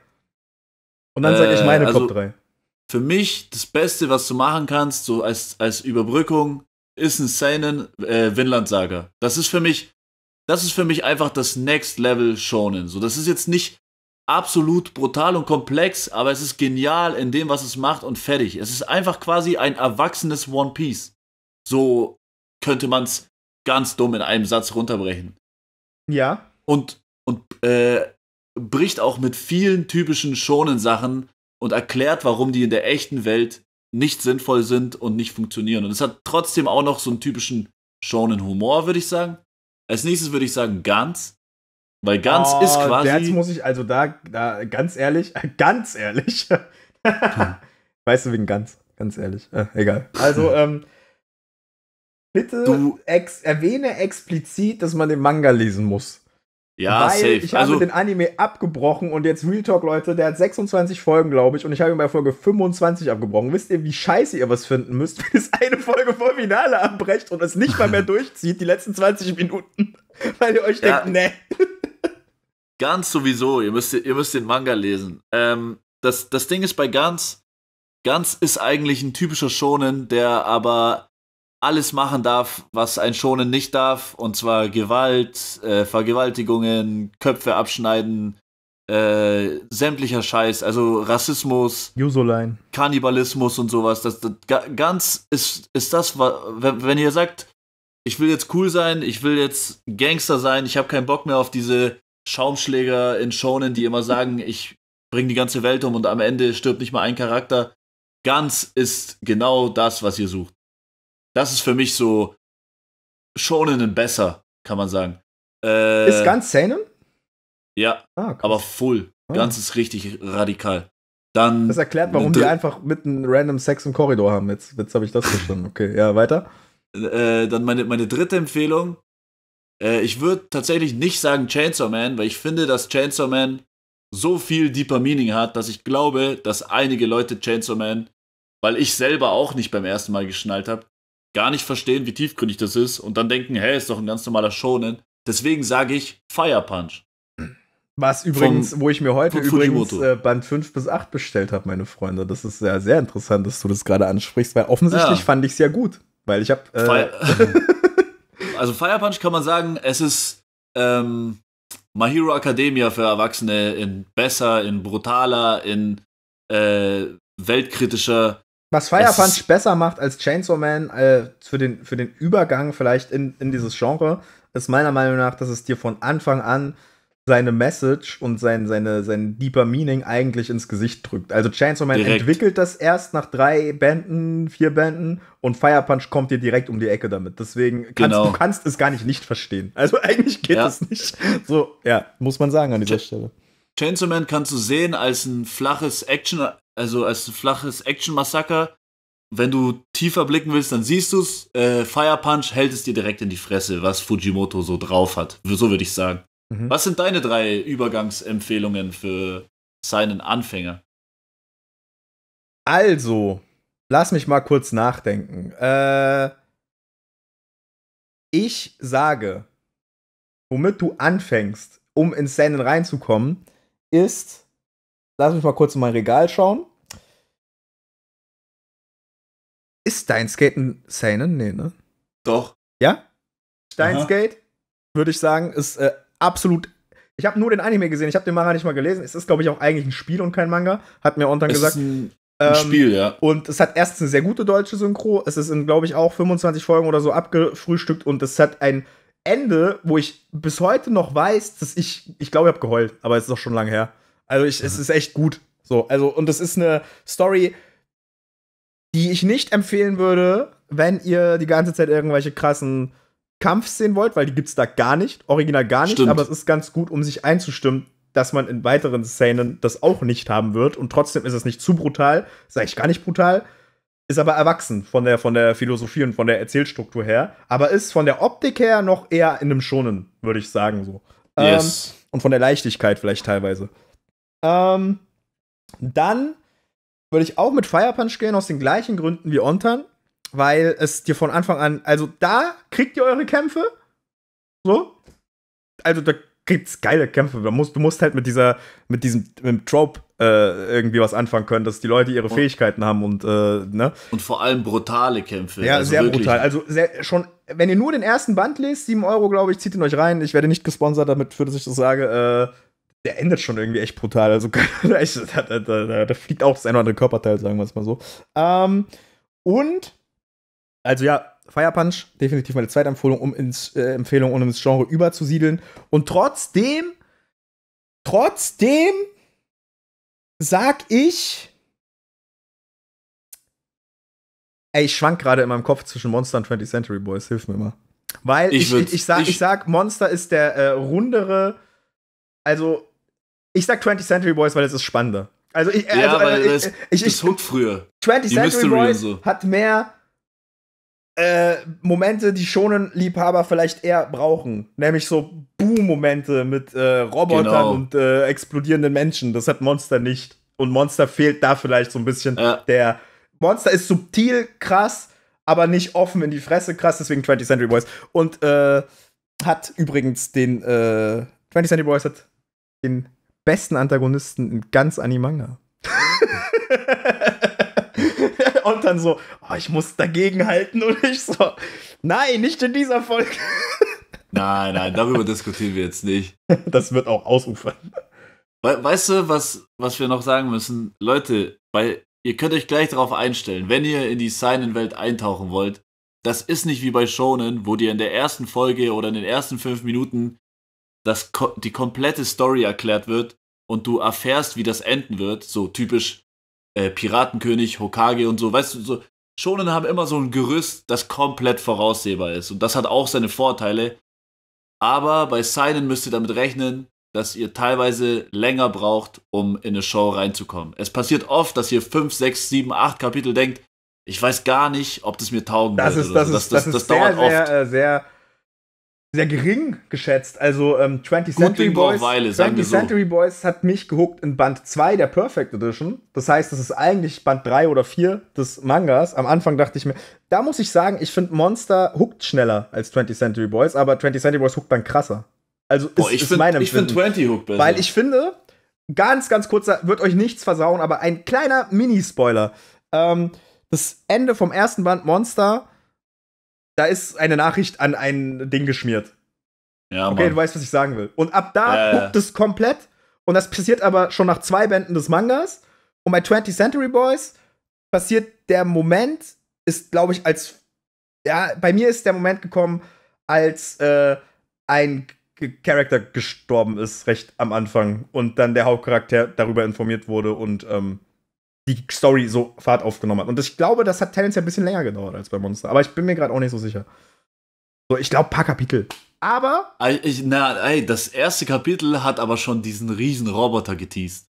A: Und dann äh, sage ich meine also, Top 3
B: für mich das Beste, was du machen kannst, so als, als Überbrückung, ist ein Seinen äh, Vinland Saga. Das ist für mich, das ist für mich einfach das Next Level Shonen. So, das ist jetzt nicht absolut brutal und komplex, aber es ist genial in dem, was es macht und fertig. Es ist einfach quasi ein erwachsenes One Piece. So könnte man es ganz dumm in einem Satz runterbrechen. Ja. Und, und äh, bricht auch mit vielen typischen shonen Sachen und erklärt, warum die in der echten Welt nicht sinnvoll sind und nicht funktionieren. Und es hat trotzdem auch noch so einen typischen Shonen-Humor, würde ich sagen. Als nächstes würde ich sagen Ganz. Weil Ganz oh, ist quasi. Ganz
A: muss ich, also da, da, ganz ehrlich, ganz ehrlich.
B: weißt du, wegen Ganz, ganz
A: ehrlich. Äh, egal. Also, ähm, bitte ex erwähne explizit, dass man den Manga lesen muss.
B: Ja, weil safe. Ich habe also, den
A: Anime abgebrochen und jetzt Real Talk, Leute, der hat 26 Folgen, glaube ich, und ich habe ihn bei Folge 25 abgebrochen. Wisst ihr, wie scheiße ihr was finden müsst, wenn es eine Folge vor Finale abbrecht und es nicht mal mehr durchzieht, die letzten 20 Minuten, weil ihr euch ja, denkt, nee.
B: Ganz sowieso, ihr müsst, ihr müsst den Manga lesen. Ähm, das, das Ding ist bei Ganz, Ganz ist eigentlich ein typischer Shonen, der aber alles machen darf, was ein Schonen nicht darf, und zwar Gewalt, äh, Vergewaltigungen, Köpfe abschneiden, äh, sämtlicher Scheiß, also Rassismus, Jusoline. Kannibalismus und sowas. Das, das, ganz ist, ist das, wenn ihr sagt, ich will jetzt cool sein, ich will jetzt Gangster sein, ich habe keinen Bock mehr auf diese Schaumschläger in Shonen, die immer sagen, ich bringe die ganze Welt um und am Ende stirbt nicht mal ein Charakter. Ganz ist genau das, was ihr sucht. Das ist für mich so schonenden besser, kann man sagen. Äh, ist ganz Seinen? Ja, ah, aber full. Ah. Ganz ist richtig radikal. Dann das erklärt, warum die
A: einfach mitten random Sex im Korridor haben. Jetzt, jetzt habe ich das verstanden. Okay, ja, weiter.
B: Äh, dann meine, meine dritte Empfehlung. Äh, ich würde tatsächlich nicht sagen Chainsaw Man, weil ich finde, dass Chainsaw Man so viel deeper Meaning hat, dass ich glaube, dass einige Leute Chainsaw Man, weil ich selber auch nicht beim ersten Mal geschnallt habe, gar nicht verstehen, wie tiefgründig das ist und dann denken, hey, ist doch ein ganz normaler Shonen. Deswegen sage ich Fire Punch.
A: Was übrigens, von, wo ich mir heute übrigens äh, Band 5 bis 8 bestellt habe, meine Freunde. Das ist ja sehr interessant, dass du das gerade ansprichst, weil offensichtlich ja. fand ich es ja gut. Weil ich habe. Äh,
B: also Fire Punch kann man sagen, es ist ähm, My Hero Academia für Erwachsene in besser, in brutaler, in äh, weltkritischer,
A: was Fire das Punch besser macht als Chainsaw Man äh, für, den, für den Übergang vielleicht in, in dieses Genre, ist meiner Meinung nach, dass es dir von Anfang an seine Message und sein, seine, sein deeper Meaning eigentlich ins Gesicht drückt. Also Chainsaw Man direkt. entwickelt das erst nach drei Bänden, vier Bänden und Fire Punch kommt dir direkt um die Ecke damit. Deswegen kannst genau. du kannst es gar nicht nicht verstehen.
B: Also eigentlich geht ja. nicht. So, ja,
A: muss man sagen an dieser Ch Stelle.
B: Chainsaw Man kannst du sehen als ein flaches Action also als flaches Action-Massaker. Wenn du tiefer blicken willst, dann siehst du es. Äh, Fire Punch hält es dir direkt in die Fresse, was Fujimoto so drauf hat. So würde ich sagen. Mhm. Was sind deine drei Übergangsempfehlungen für seinen Anfänger? Also, lass mich
A: mal kurz nachdenken.
B: Äh, ich sage,
A: womit du anfängst, um ins Seinen reinzukommen, ist Lass mich mal kurz in mein Regal schauen. Ist Steinsgate ein Seinen? Nee, ne? Doch. Ja?
B: Steinsgate,
A: würde ich sagen, ist äh, absolut. Ich habe nur den Anime gesehen, ich habe den Manga nicht mal gelesen. Es ist, glaube ich, auch eigentlich ein Spiel und kein Manga, hat mir Ontan gesagt. Ein,
B: ein ähm, Spiel, ja.
A: Und es hat erstens eine sehr gute deutsche Synchro. Es ist in, glaube ich, auch 25 Folgen oder so abgefrühstückt und es hat ein Ende, wo ich bis heute noch weiß, dass ich, ich glaube, ich habe geheult, aber es ist auch schon lange her. Also ich, mhm. es ist echt gut. So, also, und es ist eine Story, die ich nicht empfehlen würde, wenn ihr die ganze Zeit irgendwelche krassen Kampfszenen wollt, weil die gibt's da gar nicht, original gar nicht, Stimmt. aber es ist ganz gut, um sich einzustimmen, dass man in weiteren Szenen das auch nicht haben wird und trotzdem ist es nicht zu brutal, ist eigentlich gar nicht brutal, ist aber erwachsen von der, von der Philosophie und von der Erzählstruktur her, aber ist von der Optik her noch eher in einem Schonen, würde ich sagen so. Yes. Ähm, und von der Leichtigkeit vielleicht teilweise. Ähm, dann würde ich auch mit Fire Punch gehen, aus den gleichen Gründen wie Ontan, weil es dir von Anfang an, also da kriegt ihr eure Kämpfe. So. Also da gibt's geile Kämpfe. Du musst, du musst halt mit dieser, mit diesem, mit dem Trope äh, irgendwie was anfangen können, dass die Leute ihre und, Fähigkeiten haben und, äh, ne? Und
B: vor allem brutale Kämpfe. Ja, also sehr wirklich. brutal. Also
A: sehr, schon, wenn ihr nur den ersten Band lest, 7 Euro, glaube ich, zieht ihn euch rein. Ich werde nicht gesponsert, damit für würde ich das sage. Äh, der endet schon irgendwie echt brutal. Also da, da, da, da, fliegt auch das ein oder andere Körperteil, sagen wir es mal so. Ähm, und, also ja, Fire Punch, definitiv meine zweite Empfehlung, um ins, äh, Empfehlung, um ins Genre überzusiedeln. Und trotzdem, trotzdem sag ich. Ey, ich schwank gerade in meinem Kopf zwischen Monster und 20th Century Boys, hilf mir mal. Weil ich, ich, ich, ich sag, ich, sag, Monster ist der äh, rundere, also ich sag 20th Century Boys, weil es ist spannender. Also
B: ich, also, weil ich, äh, äh,
A: ich, das, Hook früher. 20th Century Boys so. hat mehr äh, Momente, die schonen Liebhaber vielleicht eher brauchen. Nämlich so Boom-Momente mit äh, Robotern genau. und äh, explodierenden Menschen. Das hat Monster nicht. Und Monster fehlt da vielleicht so ein bisschen ja. der. Monster ist subtil krass, aber nicht offen in die Fresse krass, deswegen 20th Century Boys. Und äh, hat übrigens den 20th Century Boys hat den besten Antagonisten in ganz Animanga. und dann so, oh, ich muss dagegen halten und ich so, nein, nicht in dieser Folge.
B: nein, nein, darüber diskutieren wir jetzt nicht. Das wird auch ausufern. We weißt du, was, was wir noch sagen müssen? Leute, weil ihr könnt euch gleich darauf einstellen, wenn ihr in die Seinen-Welt eintauchen wollt, das ist nicht wie bei Shonen, wo dir in der ersten Folge oder in den ersten fünf Minuten dass ko die komplette Story erklärt wird und du erfährst, wie das enden wird. So typisch äh, Piratenkönig, Hokage und so. Weißt du, so Schonen haben immer so ein Gerüst, das komplett voraussehbar ist. Und das hat auch seine Vorteile. Aber bei Seinen müsst ihr damit rechnen, dass ihr teilweise länger braucht, um in eine Show reinzukommen. Es passiert oft, dass ihr 5, 6, 7, 8 Kapitel denkt, ich weiß gar nicht, ob das mir taugen das wird. Ist, das, so. das, ist, das, das, das, ist, das, sehr, dauert oft. Äh,
A: sehr, sehr sehr gering geschätzt. Also ähm, 20 Century Boys, Weile, 20th so. Boys hat mich gehuckt in Band 2 der Perfect Edition. Das heißt, das ist eigentlich Band 3 oder 4 des Mangas. Am Anfang dachte ich mir, da muss ich sagen, ich finde Monster huckt schneller als 20 Century Boys, aber 20 Century Boys huckt dann krasser. Also ist, ich ist find, mein Empfinden. Ich finde 20 huckt besser. Weil ich finde, ganz, ganz kurzer, wird euch nichts versauen, aber ein kleiner Mini-Spoiler. Ähm, das Ende vom ersten Band Monster da ist eine Nachricht an ein Ding geschmiert. Ja, okay, Mann. du weißt, was ich sagen will. Und ab da äh. guckt es komplett. Und das passiert aber schon nach zwei Bänden des Mangas. Und bei 20th Century Boys passiert der Moment, ist, glaube ich, als. Ja, bei mir ist der Moment gekommen, als äh, ein Charakter gestorben ist, recht am Anfang. Und dann der Hauptcharakter darüber informiert wurde und ähm, die Story so Fahrt aufgenommen hat. Und ich glaube, das hat tendenziell ein bisschen länger gedauert als bei Monster. Aber ich bin mir gerade auch nicht so sicher. So, ich glaube, paar Kapitel. Aber.
B: Ich, na, ey, das erste Kapitel hat aber schon diesen riesen Roboter geteased.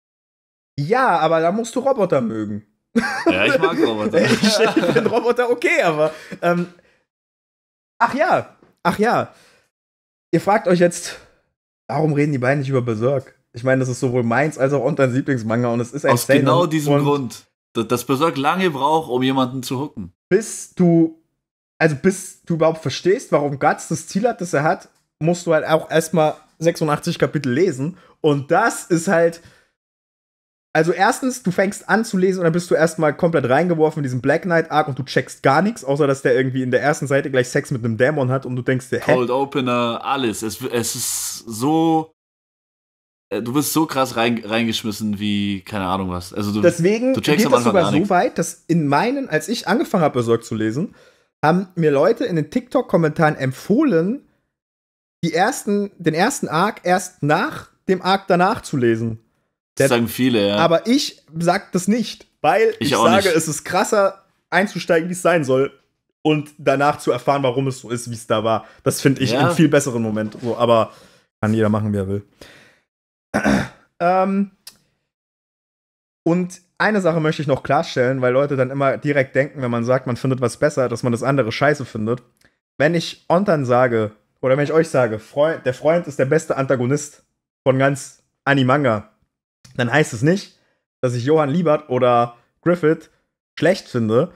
A: Ja, aber da musst du Roboter mögen.
B: Ja, ich mag Roboter. ich finde
A: Roboter okay, aber. Ähm, ach ja, ach ja. Ihr fragt euch jetzt, warum reden die beiden nicht über Berserk? ich meine, das ist sowohl meins als auch dein Lieblingsmanga und es ist ein Aus Statement genau diesem
B: Grund. Das Berserk lange braucht, um jemanden zu hooken.
A: Bis du, also bis du überhaupt verstehst, warum Guts das Ziel hat, das er hat, musst du halt auch erstmal 86 Kapitel lesen. Und das ist halt. Also, erstens, du fängst an zu lesen und dann bist du erstmal komplett reingeworfen in diesen Black Knight Arc und du checkst gar nichts, außer dass der irgendwie in der ersten Seite gleich Sex mit einem Dämon hat und du denkst dir, hä? Cold
B: Opener, alles. Es, es ist so äh, du wirst so krass rein, reingeschmissen wie keine Ahnung was. Also du, Deswegen du checkst geht das sogar so
A: weit, dass in meinen, als ich angefangen habe, besorgt zu lesen, haben mir Leute in den TikTok-Kommentaren empfohlen, die ersten, den ersten Arc erst nach dem Arc danach zu lesen.
B: Das sagen viele, ja.
A: Aber ich sag das nicht, weil ich, ich sage, nicht. es ist krasser einzusteigen, wie es sein soll und danach zu erfahren, warum es so ist, wie es da war. Das finde ich ja. einen viel besseren Moment. So, aber kann jeder machen, wie er will ähm, und eine Sache möchte ich noch klarstellen, weil Leute dann immer direkt denken, wenn man sagt, man findet was besser, dass man das andere scheiße findet. Wenn ich Ontan sage, oder wenn ich euch sage, Freund, der Freund ist der beste Antagonist von ganz Animanga, dann heißt es nicht, dass ich Johann Liebert oder Griffith schlecht finde.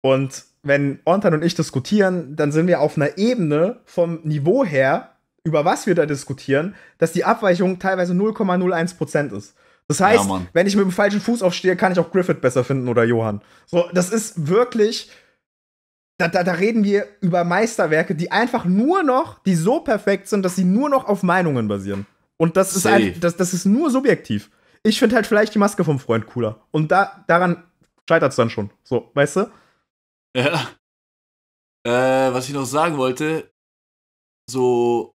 A: Und wenn Ontan und ich diskutieren, dann sind wir auf einer Ebene vom Niveau her, über was wir da diskutieren, dass die Abweichung teilweise 0,01% ist. Das heißt, ja, wenn ich mit dem falschen Fuß aufstehe, kann ich auch Griffith besser finden oder Johann. So, das ist wirklich. Da, da, da reden wir über Meisterwerke, die einfach nur noch, die so perfekt sind, dass sie nur noch auf Meinungen basieren. Und das ist, ein, das, das ist nur subjektiv. Ich finde halt vielleicht die Maske vom Freund cooler. Und da, daran scheitert es dann schon. So, weißt du?
B: Ja. Äh, was ich noch sagen wollte, so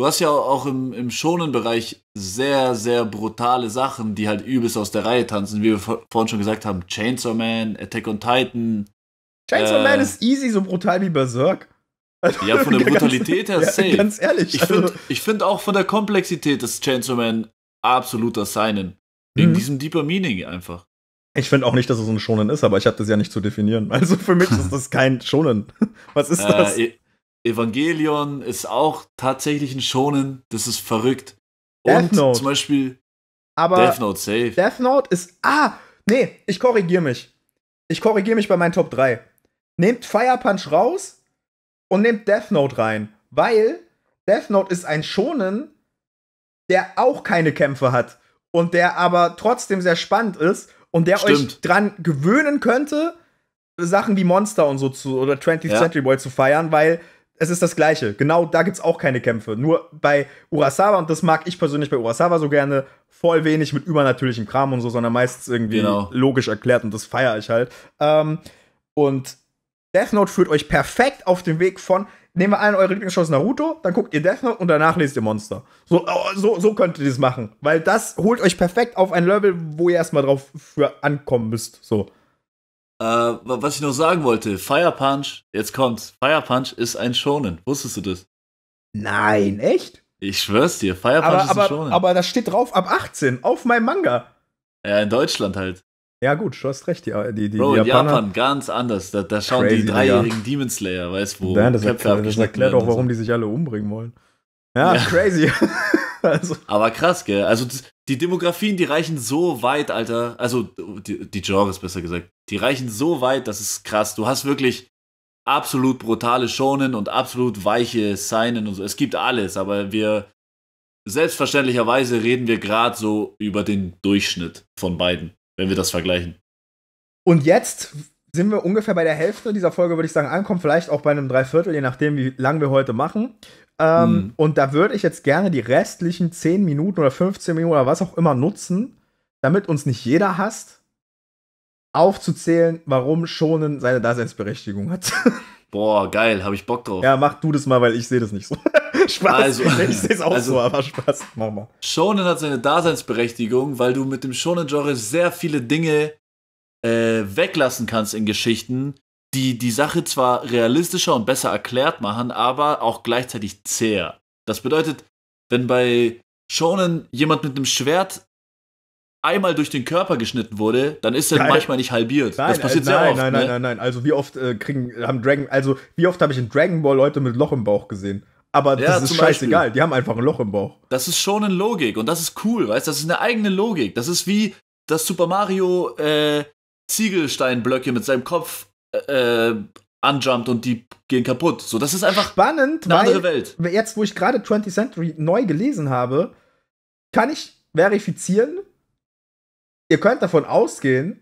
B: du hast ja auch im, im schonen Bereich sehr, sehr brutale Sachen, die halt übelst aus der Reihe tanzen. Wie wir vorhin schon gesagt haben, Chainsaw Man, Attack on Titan. Chainsaw äh, Man ist
A: easy, so brutal wie Berserk. Also ja, von der Brutalität ganzen, her, ja, Ganz ehrlich. Ich also
B: finde find auch von der Komplexität ist Chainsaw Man absoluter Seinen. Wegen mhm. diesem deeper Meaning einfach.
A: Ich finde auch nicht, dass es ein Schonen ist, aber ich habe das ja nicht zu definieren. Also für mich ist das kein Schonen.
B: Was ist äh, das? Evangelion ist auch tatsächlich ein Schonen. Das ist verrückt. Death Note. Und zum Beispiel aber Death Note safe. Death Note ist. Ah! Nee, ich korrigiere mich. Ich korrigiere mich bei meinen Top 3.
A: Nehmt Fire Punch raus und nehmt Death Note rein. Weil Death Note ist ein Schonen, der auch keine Kämpfe hat. Und der aber trotzdem sehr spannend ist und der Stimmt. euch dran gewöhnen könnte, Sachen wie Monster und so zu oder 20th ja. Century Boy zu feiern, weil es ist das Gleiche. Genau da gibt es auch keine Kämpfe. Nur bei Urasawa, und das mag ich persönlich bei Urasawa so gerne, voll wenig mit übernatürlichem Kram und so, sondern meistens irgendwie genau. logisch erklärt und das feiere ich halt. Ähm, und Death Note führt euch perfekt auf den Weg von, nehmen wir einen eurer Lieblingsshows Naruto, dann guckt ihr Death Note und danach lest ihr Monster. So, äh, so, so könnt ihr das machen. Weil das holt euch perfekt auf ein Level, wo ihr erstmal drauf für ankommen müsst. So.
B: Äh, was ich noch sagen wollte, Fire Punch, jetzt kommt's. Fire Punch ist ein Shonen. Wusstest du das? Nein, echt? Ich schwör's dir, Fire Punch aber, ist aber, ein Shonen.
A: Aber das steht drauf ab 18, auf meinem Manga.
B: Ja, in Deutschland halt. Ja, gut, du hast recht. Die, die, die Bro, in Japan ganz anders. Da, da schauen Crazy, die dreijährigen ja. Demon Slayer, weißt du, wo. Ja, das, erklärt, das erklärt auch, warum so.
A: die sich alle umbringen wollen. Ja, ja. crazy.
B: also. Aber krass, gell? Also, die Demografien, die reichen so weit, Alter. Also die, die Genres besser gesagt. Die reichen so weit, das ist krass. Du hast wirklich absolut brutale Schonen und absolut weiche Seinen und so. Es gibt alles, aber wir selbstverständlicherweise reden wir gerade so über den Durchschnitt von beiden, wenn wir das vergleichen.
A: Und jetzt sind wir ungefähr bei der Hälfte dieser Folge, würde ich sagen, ankommen. Vielleicht auch bei einem Dreiviertel, je nachdem, wie lang wir heute machen. Ähm, mhm. Und da würde ich jetzt gerne die restlichen 10 Minuten oder 15 Minuten oder was auch immer nutzen, damit uns nicht jeder hasst, aufzuzählen, warum Schonen seine Daseinsberechtigung hat. Boah, geil, habe ich Bock drauf. Ja, mach du das mal, weil ich sehe das nicht so. Spaß. Also, ich sehe es auch also, so, aber
B: Spaß. Mach mal. Shonen hat seine Daseinsberechtigung, weil du mit dem Shonen-Genre sehr viele Dinge äh, weglassen kannst in Geschichten, die die Sache zwar realistischer und besser erklärt machen, aber auch gleichzeitig zäher. Das bedeutet, wenn bei Shonen jemand mit einem Schwert einmal durch den Körper geschnitten wurde, dann ist er nein. manchmal nicht halbiert. Nein, das äh, passiert äh, nein, sehr oft. Nein, nein, ne? nein,
A: nein, nein. Also wie oft äh, kriegen haben Dragon, also wie oft habe ich in Dragon Ball Leute mit Loch im Bauch gesehen? Aber ja, das ist scheißegal.
B: Beispiel. Die haben einfach ein Loch im Bauch. Das ist schon eine Logik und das ist cool, weißt? du? Das ist eine eigene Logik. Das ist wie das Super Mario äh, Ziegelsteinblöcke mit seinem Kopf äh, anjumpt und die gehen kaputt. So, das ist einfach spannend, eine weil andere Welt.
A: Jetzt, wo ich gerade 20th Century neu gelesen habe, kann ich verifizieren, ihr könnt davon ausgehen,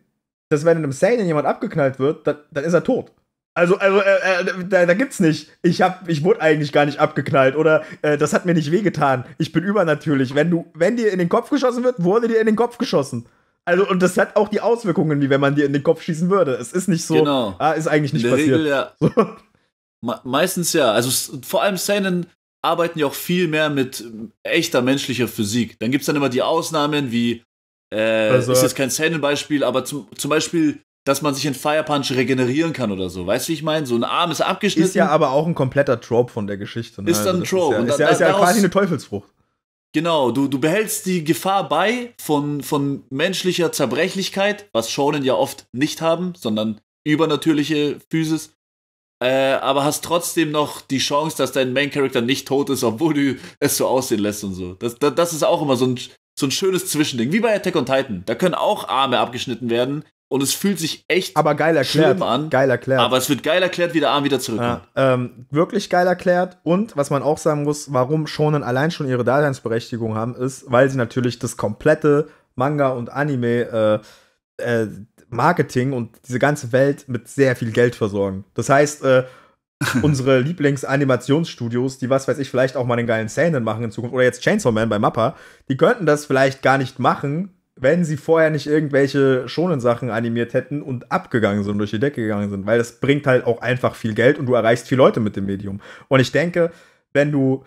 A: dass wenn in einem Sane jemand abgeknallt wird, dann, dann ist er tot. Also, also äh, äh, da, da, gibt's nicht. Ich hab, ich wurde eigentlich gar nicht abgeknallt oder äh, das hat mir nicht wehgetan. Ich bin übernatürlich. Wenn du, wenn dir in den Kopf geschossen wird, wurde dir in den Kopf geschossen. Also, und das hat auch die Auswirkungen, wie wenn man dir in den Kopf schießen würde. Es ist nicht so, genau.
B: ah, ist eigentlich nicht in der passiert. Regel, ja. So. Me meistens ja. Also vor allem Szenen arbeiten ja auch viel mehr mit äh, echter menschlicher Physik. Dann gibt es dann immer die Ausnahmen, wie äh, also, ist jetzt kein Seinen-Beispiel, aber zum, zum Beispiel dass man sich in Fire Punch regenerieren kann oder so. Weißt du, wie ich meine? So ein Arm ist abgeschnitten. Ist ja
A: aber auch ein kompletter Trope von der Geschichte. Ne? Ist dann ein also, Trope. Ist ja, ist ist ja, ist ja quasi eine Teufelsfrucht.
B: Genau, du, du behältst die Gefahr bei von, von menschlicher Zerbrechlichkeit, was Shonen ja oft nicht haben, sondern übernatürliche Physis. Äh, aber hast trotzdem noch die Chance, dass dein Main Character nicht tot ist, obwohl du es so aussehen lässt und so. Das, das, das ist auch immer so ein, so ein schönes Zwischending, wie bei Attack on Titan. Da können auch Arme abgeschnitten werden, und es fühlt sich echt aber geil erklärt, schlimm an. Geil erklärt. Aber es wird geil erklärt, wie der Arm wieder zurückkommt.
A: Ja, ähm, wirklich geil erklärt. Und was man auch sagen muss, warum Shonen allein schon ihre Daseinsberechtigung haben, ist, weil sie natürlich das komplette Manga und Anime äh, äh, Marketing und diese ganze Welt mit sehr viel Geld versorgen. Das heißt, äh, unsere Lieblingsanimationsstudios, die was weiß ich, vielleicht auch mal den geilen Seinen machen in Zukunft, oder jetzt Chainsaw Man bei Mappa, die könnten das vielleicht gar nicht machen, wenn sie vorher nicht irgendwelche schonen Sachen animiert hätten und abgegangen sind, durch die Decke gegangen sind, weil das bringt halt auch einfach viel Geld und du erreichst viele Leute mit dem Medium. Und ich denke, wenn du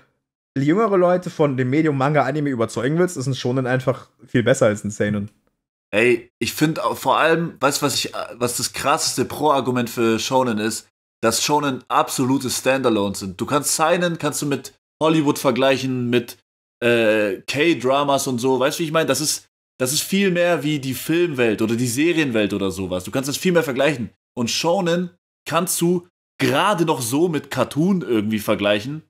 A: jüngere Leute von dem Medium Manga Anime überzeugen willst, ist ein Shonen einfach viel besser als ein Seinen.
B: Ey, ich finde vor allem, weißt du, was ich was das krasseste Pro Argument für Shonen ist, dass Shonen absolute Standalone sind. Du kannst Seinen kannst du mit Hollywood vergleichen mit äh, K-Dramas und so, weißt du, wie ich meine, das ist das ist viel mehr wie die Filmwelt oder die Serienwelt oder sowas. Du kannst das viel mehr vergleichen. Und Shonen kannst du gerade noch so mit Cartoon irgendwie vergleichen,